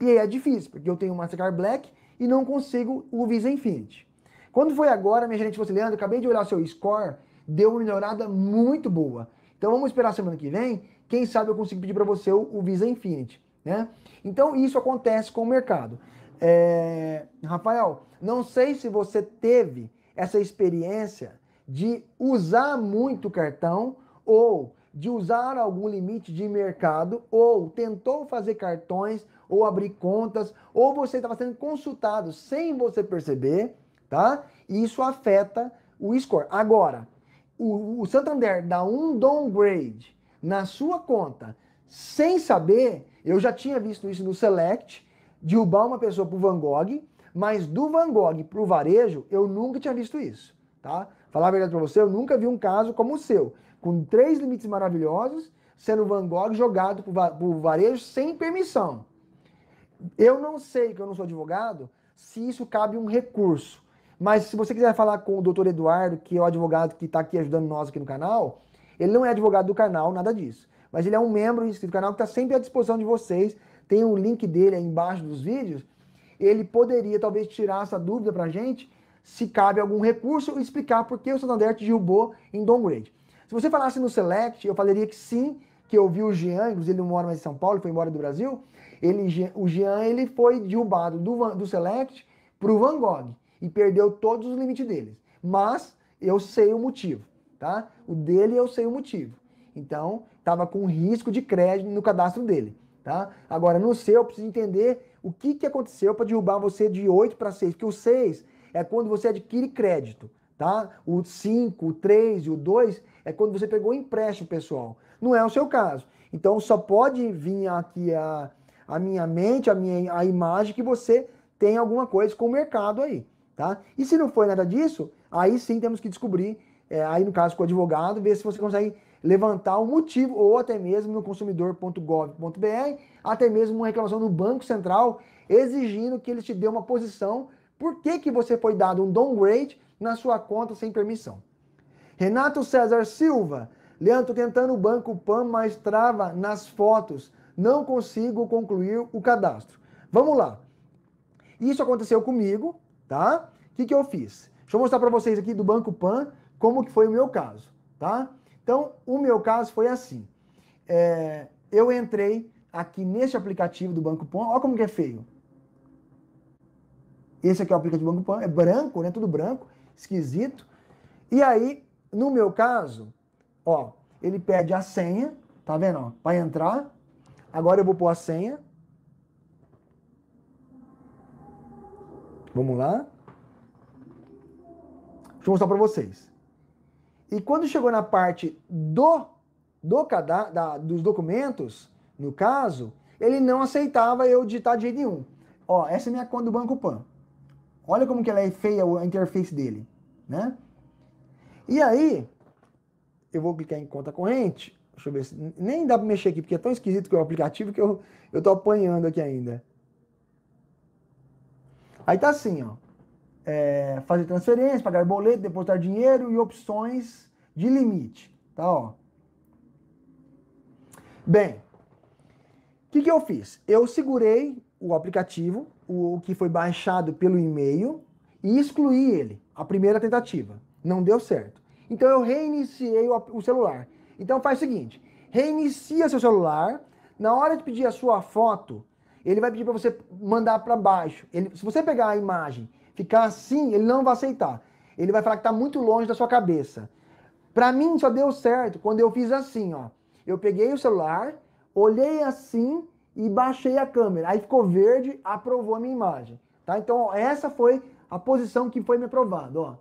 E aí é difícil, porque eu tenho o Mastercard Black e não consigo o Visa Infinite. Quando foi agora, minha gerente falou assim, Leandro, acabei de olhar seu score, deu uma melhorada muito boa. Então vamos esperar semana que vem, quem sabe eu consigo pedir para você o, o Visa Infinite? Né? Então, isso acontece com o mercado. É... Rafael, não sei se você teve essa experiência de usar muito cartão ou de usar algum limite de mercado ou tentou fazer cartões ou abrir contas ou você estava sendo consultado sem você perceber, tá? E isso afeta o score. Agora, o, o Santander dá um downgrade na sua conta sem saber, eu já tinha visto isso no Select, derrubar uma pessoa para o Van Gogh, mas do Van Gogh para o varejo, eu nunca tinha visto isso, tá? Falar a verdade para você, eu nunca vi um caso como o seu, com três limites maravilhosos, sendo Van Gogh jogado para o varejo sem permissão. Eu não sei, que eu não sou advogado, se isso cabe um recurso. Mas se você quiser falar com o doutor Eduardo, que é o advogado que está aqui ajudando nós aqui no canal, ele não é advogado do canal, nada disso mas ele é um membro inscrito do canal que está sempre à disposição de vocês. Tem o um link dele aí embaixo dos vídeos. Ele poderia talvez tirar essa dúvida para a gente, se cabe algum recurso, e explicar por que o Santander te derrubou em downgrade. Se você falasse no Select, eu falaria que sim, que eu vi o Jean, inclusive ele não mora mais em São Paulo, foi embora do Brasil. Ele, o Jean ele foi derrubado do, do Select para o Van Gogh e perdeu todos os limites dele. Mas eu sei o motivo, tá? O dele eu sei o motivo. Então, estava com risco de crédito no cadastro dele. Tá? Agora, no seu, eu preciso entender o que, que aconteceu para derrubar você de 8 para 6, porque o 6 é quando você adquire crédito. Tá? O 5, o 3 e o 2 é quando você pegou empréstimo, pessoal. Não é o seu caso. Então só pode vir aqui a, a minha mente, a minha a imagem que você tem alguma coisa com o mercado aí, tá? E se não foi nada disso, aí sim temos que descobrir, é, aí no caso com o advogado, ver se você consegue levantar o um motivo, ou até mesmo no consumidor.gov.br, até mesmo uma reclamação no Banco Central, exigindo que ele te dê uma posição, por que, que você foi dado um downgrade na sua conta sem permissão. Renato César Silva, Leandro, tentando o Banco PAN, mas trava nas fotos. Não consigo concluir o cadastro. Vamos lá. Isso aconteceu comigo, tá? O que, que eu fiz? Deixa eu mostrar para vocês aqui do Banco PAN como que foi o meu caso, tá? Então, o meu caso foi assim. É, eu entrei aqui neste aplicativo do Banco Pan, olha como que é feio. Esse aqui é o aplicativo do Banco Pan, é branco, né? Tudo branco, esquisito. E aí, no meu caso, ó, ele pede a senha, tá vendo? Para entrar. Agora eu vou pôr a senha. Vamos lá. Deixa eu mostrar para vocês. E quando chegou na parte do, do da, dos documentos, no caso, ele não aceitava eu digitar de jeito nenhum. Ó, essa é minha conta do Banco Pan. Olha como que ela é feia a interface dele, né? E aí, eu vou clicar em conta corrente. Deixa eu ver se nem dá para mexer aqui porque é tão esquisito que é o aplicativo que eu eu tô apanhando aqui ainda. Aí tá assim, ó é, fazer transferência, pagar boleto, depositar dinheiro e opções de limite. Tá, ó. Bem, o que, que eu fiz? Eu segurei o aplicativo, o que foi baixado pelo e-mail, e excluí ele, a primeira tentativa. Não deu certo. Então eu reiniciei o, o celular. Então faz o seguinte: reinicia seu celular. Na hora de pedir a sua foto, ele vai pedir para você mandar para baixo. Ele, se você pegar a imagem ficar assim, ele não vai aceitar. Ele vai falar que está muito longe da sua cabeça. Para mim só deu certo quando eu fiz assim, ó. Eu peguei o celular, olhei assim e baixei a câmera. Aí ficou verde, aprovou a minha imagem, tá? Então, ó, essa foi a posição que foi me aprovada, ó.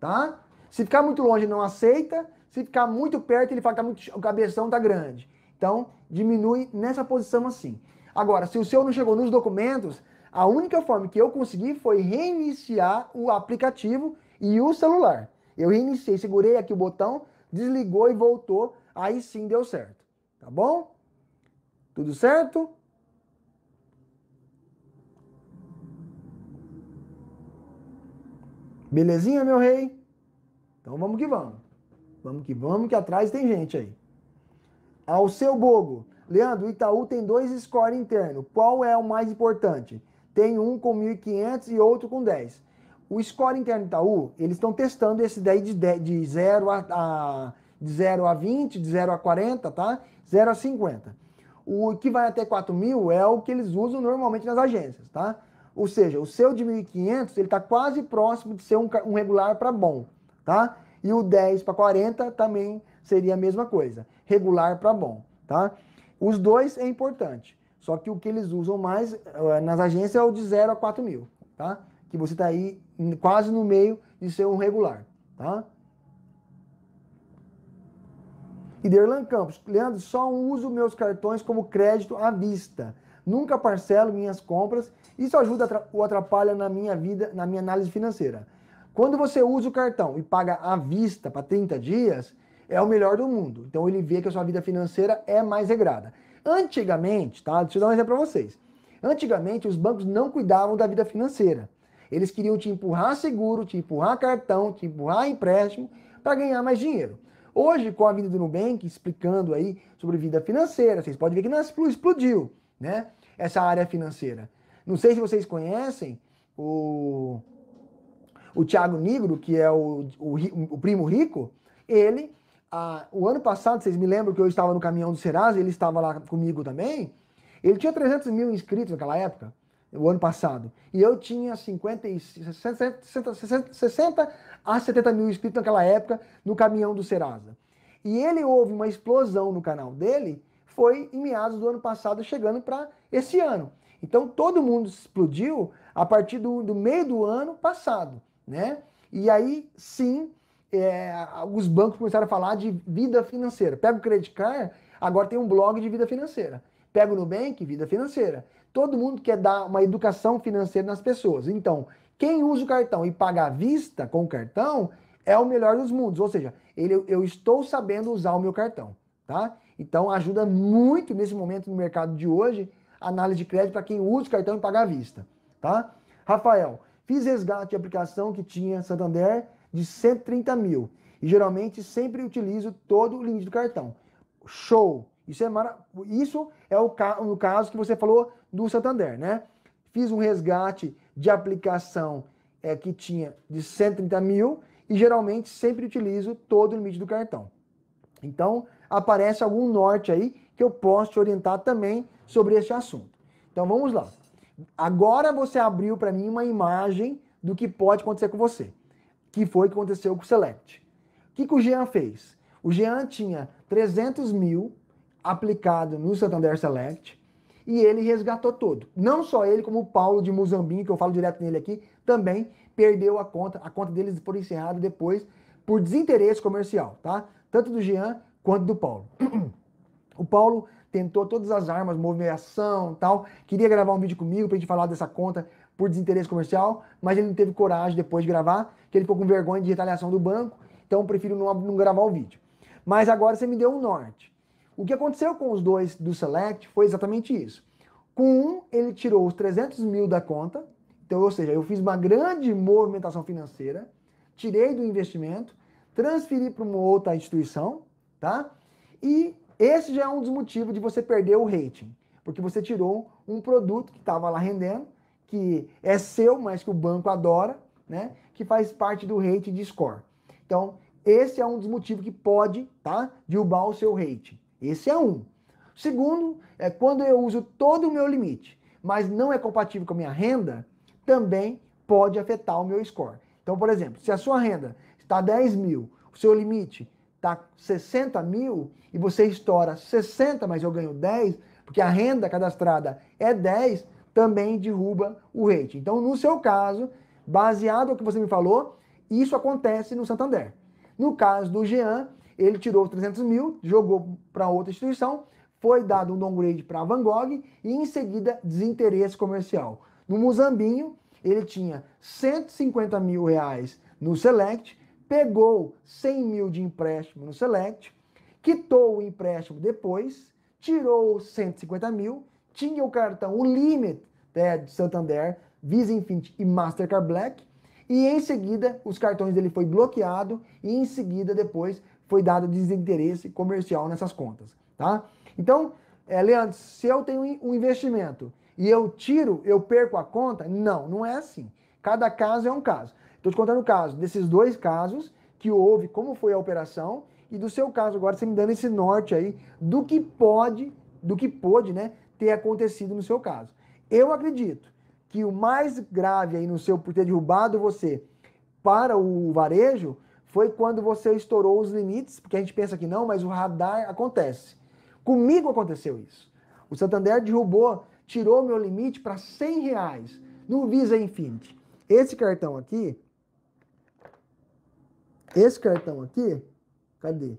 Tá? Se ficar muito longe, não aceita. Se ficar muito perto, ele fala que tá muito... o cabeção tá grande. Então, diminui nessa posição assim. Agora, se o seu não chegou nos documentos, a única forma que eu consegui foi reiniciar o aplicativo e o celular. Eu reiniciei, segurei aqui o botão, desligou e voltou. Aí sim deu certo. Tá bom? Tudo certo? Belezinha, meu rei? Então vamos que vamos. Vamos que vamos, que atrás tem gente aí. Ao seu bogo. Leandro, o Itaú tem dois scores interno. Qual é o mais importante? tem um com 1.500 e outro com 10. O score interno Itaú, eles estão testando esse daí de, 10, de 0 a, a, a 20, de 0 a 40, tá? 0 a 50. O que vai até 4.000 é o que eles usam normalmente nas agências, tá? Ou seja, o seu de 1.500, ele está quase próximo de ser um, um regular para bom, tá? E o 10 para 40 também seria a mesma coisa, regular para bom, tá? Os dois é importante. Só que o que eles usam mais eh, nas agências é o de 0 a 4 mil, tá? Que você está aí hum, quase no meio de ser um regular, tá? E Derlan Campos, Leandro, só uso meus cartões como crédito à vista. Nunca parcelo minhas compras. Isso ajuda ou atrapalha na minha vida, na minha análise financeira. Quando você usa o cartão e paga à vista para 30 dias, é o melhor do mundo. Então ele vê que a sua vida financeira é mais regrada. Antigamente, tá? Deixa eu dar um exemplo para vocês. Antigamente, os bancos não cuidavam da vida financeira. Eles queriam te empurrar seguro, te empurrar cartão, te empurrar empréstimo para ganhar mais dinheiro. Hoje, com a vida do Nubank, explicando aí sobre vida financeira, vocês podem ver que nas explodiu, né? Essa área financeira. Não sei se vocês conhecem o, o Thiago Nigro, que é o, o, o primo rico, ele a, ah, o ano passado, vocês me lembram que eu estava no caminhão do Serasa, ele estava lá comigo também. Ele tinha 300 mil inscritos naquela época, o ano passado. E eu tinha 50, 60, 60, 60 a 70 mil inscritos naquela época no caminhão do Serasa. E ele houve uma explosão no canal dele, foi em meados do ano passado, chegando para esse ano. Então todo mundo explodiu a partir do, do meio do ano passado, né? E aí sim é, os bancos começaram a falar de vida financeira. Pega o Credit Card, agora tem um blog de vida financeira. Pega o Nubank, vida financeira. Todo mundo quer dar uma educação financeira nas pessoas. Então, quem usa o cartão e paga à vista com o cartão é o melhor dos mundos. Ou seja, ele, eu estou sabendo usar o meu cartão. Tá? Então, ajuda muito nesse momento no mercado de hoje análise de crédito para quem usa o cartão e paga à vista. Tá? Rafael, fiz resgate de aplicação que tinha Santander de 130 mil. E geralmente sempre utilizo todo o limite do cartão. Show! Isso é, mara... Isso é o, ca... no caso que você falou do Santander, né? Fiz um resgate de aplicação é, que tinha de 130 mil e geralmente sempre utilizo todo o limite do cartão. Então, aparece algum norte aí que eu posso te orientar também sobre esse assunto. Então, vamos lá. Agora você abriu para mim uma imagem do que pode acontecer com você que foi o que aconteceu com o Select. O que, que o Jean fez? O Jean tinha 300 mil aplicado no Santander Select e ele resgatou todo. Não só ele, como o Paulo de Muzambinho, que eu falo direto nele aqui, também perdeu a conta. A conta deles foi encerrada depois por desinteresse comercial, tá? Tanto do Jean quanto do Paulo. o Paulo tentou todas as armas, movimentação tal, queria gravar um vídeo comigo pra gente falar dessa conta por desinteresse comercial, mas ele não teve coragem depois de gravar, que ele ficou com vergonha de retaliação do banco, então eu prefiro não, não gravar o vídeo. Mas agora você me deu um norte. O que aconteceu com os dois do Select foi exatamente isso. Com um, ele tirou os 300 mil da conta, então, ou seja, eu fiz uma grande movimentação financeira, tirei do investimento, transferi para uma outra instituição, tá? E esse já é um dos motivos de você perder o rating, porque você tirou um produto que estava lá rendendo que é seu, mas que o banco adora, né? Que faz parte do rate de score. Então, esse é um dos motivos que pode, tá? Derrubar o seu rate. Esse é um. Segundo, é quando eu uso todo o meu limite, mas não é compatível com a minha renda, também pode afetar o meu score. Então, por exemplo, se a sua renda está 10 mil, o seu limite está 60 mil e você estoura 60, mas eu ganho 10, porque a renda cadastrada é 10, também derruba o rate. Então, no seu caso, baseado no que você me falou, isso acontece no Santander. No caso do Jean, ele tirou 300 mil, jogou para outra instituição, foi dado um downgrade para Van Gogh e em seguida desinteresse comercial. No Muzambinho, ele tinha 150 mil reais no Select, pegou 100 mil de empréstimo no Select, quitou o empréstimo depois, tirou 150 mil tinha o cartão, o né, de Santander, Visa Infinite e Mastercard Black. E em seguida, os cartões dele foi bloqueado e em seguida depois foi dado desinteresse comercial nessas contas, tá? Então, é, Leandro, se eu tenho um investimento e eu tiro, eu perco a conta? Não, não é assim. Cada caso é um caso. Estou te contando o caso desses dois casos que houve, como foi a operação e do seu caso agora, você me dando esse norte aí do que pode, do que pôde, né, ter acontecido no seu caso. Eu acredito que o mais grave aí no seu por ter derrubado você para o varejo foi quando você estourou os limites, porque a gente pensa que não, mas o radar acontece. Comigo aconteceu isso. O Santander derrubou, tirou meu limite para 100 reais no Visa Infinity. Esse cartão aqui, esse cartão aqui, cadê?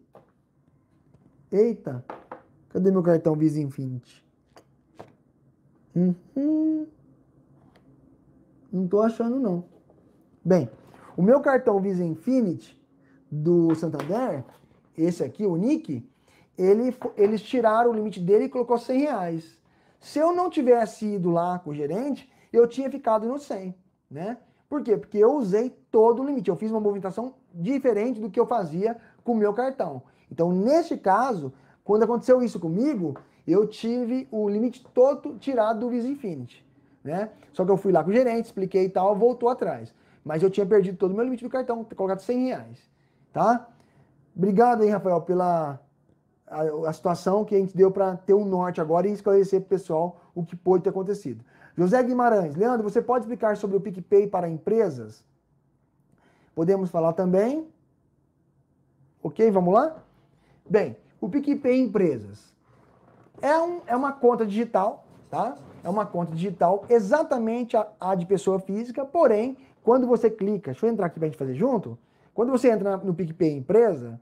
Eita, cadê meu cartão Visa Infinity? Uhum. Não tô achando, não. Bem, o meu cartão Visa Infinity do Santander, esse aqui, o Nick, ele, eles tiraram o limite dele e colocou 100 reais. Se eu não tivesse ido lá com o gerente, eu tinha ficado no 100, né? Por quê? Porque eu usei todo o limite. Eu fiz uma movimentação diferente do que eu fazia com o meu cartão. Então, neste caso, quando aconteceu isso comigo, eu tive o limite todo tirado do Visa Infinity, né? Só que eu fui lá com o gerente, expliquei e tal, voltou atrás. Mas eu tinha perdido todo o meu limite do cartão, colocado 100 reais, tá? Obrigado hein, Rafael, pela a, a situação que a gente deu para ter um norte agora e esclarecer para o pessoal o que pode ter acontecido. José Guimarães, Leandro, você pode explicar sobre o PicPay para empresas? Podemos falar também? Ok, vamos lá? Bem, o PicPay Empresas. É, um, é uma conta digital, tá? É uma conta digital exatamente a, a de pessoa física, porém, quando você clica, deixa eu entrar aqui para a gente fazer junto. Quando você entra no PicPay Empresa,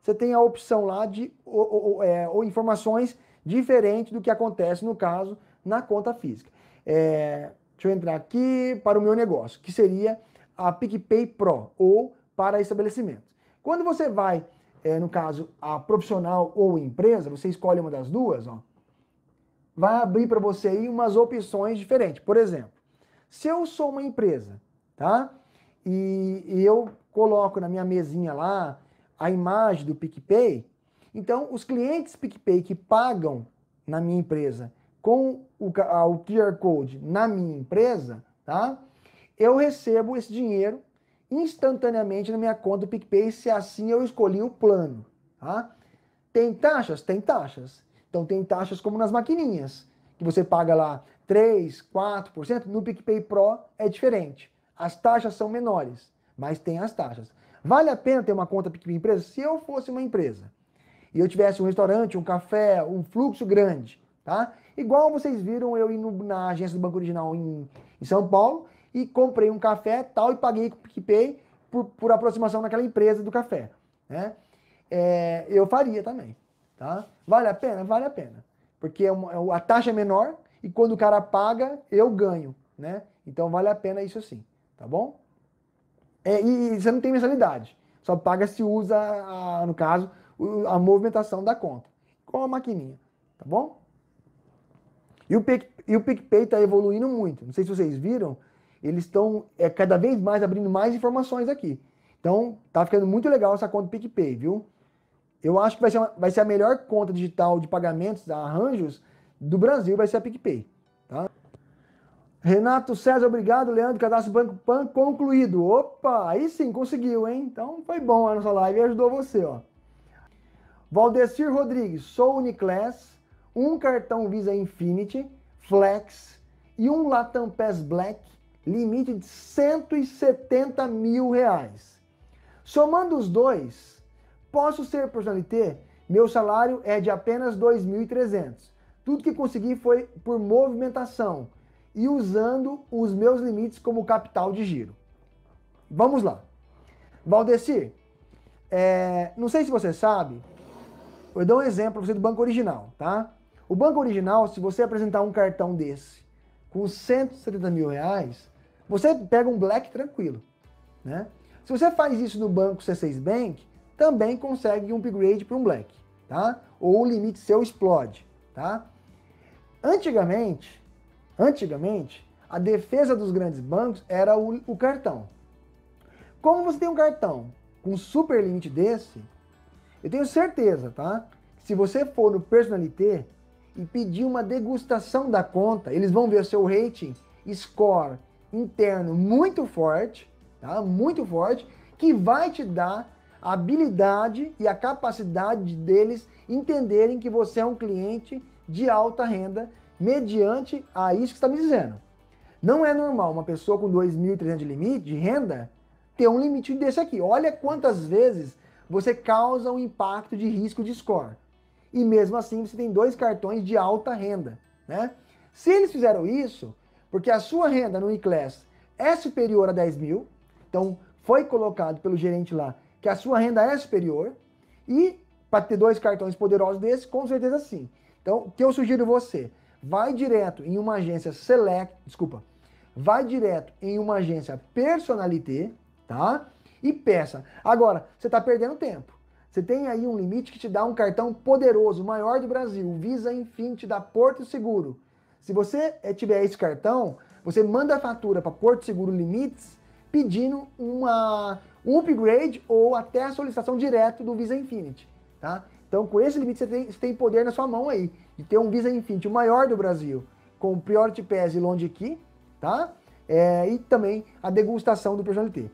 você tem a opção lá de ou, ou, é, ou informações diferentes do que acontece, no caso, na conta física. É, deixa eu entrar aqui para o meu negócio, que seria a PicPay Pro ou para estabelecimentos. Quando você vai é, no caso, a profissional ou empresa, você escolhe uma das duas, ó, vai abrir para você aí umas opções diferentes. Por exemplo, se eu sou uma empresa, tá? E, e eu coloco na minha mesinha lá a imagem do PicPay, então os clientes PicPay que pagam na minha empresa com o, o QR Code na minha empresa, tá? Eu recebo esse dinheiro instantaneamente na minha conta do PicPay se assim eu escolhi o plano. Tá? Tem taxas? Tem taxas. Então tem taxas como nas maquininhas, que você paga lá 3, 4%. No PicPay Pro é diferente. As taxas são menores, mas tem as taxas. Vale a pena ter uma conta PicPay empresa? Se eu fosse uma empresa e eu tivesse um restaurante, um café, um fluxo grande, tá? Igual vocês viram eu indo na agência do Banco Original em, em São Paulo, e comprei um café tal e paguei com o PicPay por, por aproximação naquela empresa do café. Né? É, eu faria também. Tá? Vale a pena? Vale a pena. Porque é, é a taxa é menor e quando o cara paga, eu ganho. Né? Então vale a pena isso sim. Tá bom? É, e, e você não tem mensalidade. Só paga se usa, a, no caso, a movimentação da conta. Com a maquininha. Tá bom? E o, Pic, e o PicPay está evoluindo muito. Não sei se vocês viram, eles estão é, cada vez mais abrindo mais informações aqui. Então, tá ficando muito legal essa conta do PicPay, viu? Eu acho que vai ser, uma, vai ser a melhor conta digital de pagamentos, arranjos do Brasil, vai ser a PicPay. Tá? Renato César, obrigado. Leandro, cadastro Banco Pan concluído. Opa, aí sim, conseguiu, hein? Então foi bom a nossa live e ajudou você, ó. Valdecir Rodrigues, sou Uniclass, um cartão Visa Infinity, Flex e um Latam Pass Black limite de 170 mil reais. Somando os dois, posso ser personalité? Meu salário é de apenas 2.300. Tudo que consegui foi por movimentação e usando os meus limites como capital de giro. Vamos lá. Valdeci, é, não sei se você sabe, eu dou um exemplo para você do banco original, tá? O banco original, se você apresentar um cartão desse com 170 mil reais, você pega um black tranquilo, né? Se você faz isso no banco C6 Bank, também consegue um upgrade para um black, tá? Ou o limite seu explode, tá? Antigamente, antigamente, a defesa dos grandes bancos era o, o cartão. Como você tem um cartão com super limite desse, eu tenho certeza, tá? Se você for no Personalité e pedir uma degustação da conta, eles vão ver o seu rating, score interno muito forte, tá? Muito forte, que vai te dar a habilidade e a capacidade deles entenderem que você é um cliente de alta renda mediante a isso que está me dizendo. Não é normal uma pessoa com 2.300 de limite de renda ter um limite desse aqui. Olha quantas vezes você causa um impacto de risco de score. E mesmo assim você tem dois cartões de alta renda, né? Se eles fizeram isso, porque a sua renda no E-Class é superior a 10 mil, então foi colocado pelo gerente lá que a sua renda é superior, e para ter dois cartões poderosos desses, com certeza sim. Então, o que eu sugiro você? Vai direto em uma agência select, desculpa, vai direto em uma agência personalité, tá? E peça. Agora, você está perdendo tempo. Você tem aí um limite que te dá um cartão poderoso, maior do Brasil, Visa te da Porto Seguro. Se você eh, tiver esse cartão, você manda a fatura para Porto Seguro Limites pedindo uma, um upgrade ou até a solicitação direto do Visa Infinity, tá? Então, com esse limite, você tem, você tem poder na sua mão aí de ter um Visa Infinity o maior do Brasil, com Priority Pass e Longe Key, tá? É, e também a degustação do personalité.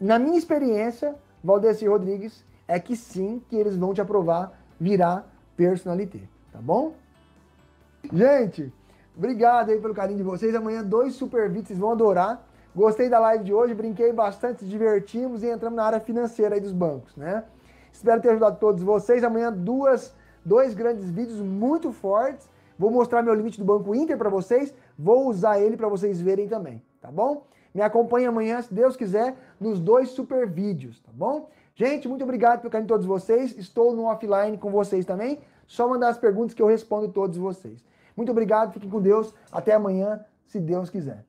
Na minha experiência, Valdecir Rodrigues, é que sim, que eles vão te aprovar virar personalité, tá bom? Gente, Obrigado aí pelo carinho de vocês. Amanhã, dois super vídeos, vocês vão adorar. Gostei da live de hoje, brinquei bastante, divertimos e entramos na área financeira aí dos bancos, né? Espero ter ajudado todos vocês. Amanhã, duas, dois grandes vídeos muito fortes. Vou mostrar meu limite do Banco Inter para vocês. Vou usar ele para vocês verem também, tá bom? Me acompanhe amanhã, se Deus quiser, nos dois super vídeos, tá bom? Gente, muito obrigado pelo carinho de todos vocês. Estou no offline com vocês também. Só mandar as perguntas que eu respondo todos vocês. Muito obrigado, fiquem com Deus. Até amanhã, se Deus quiser.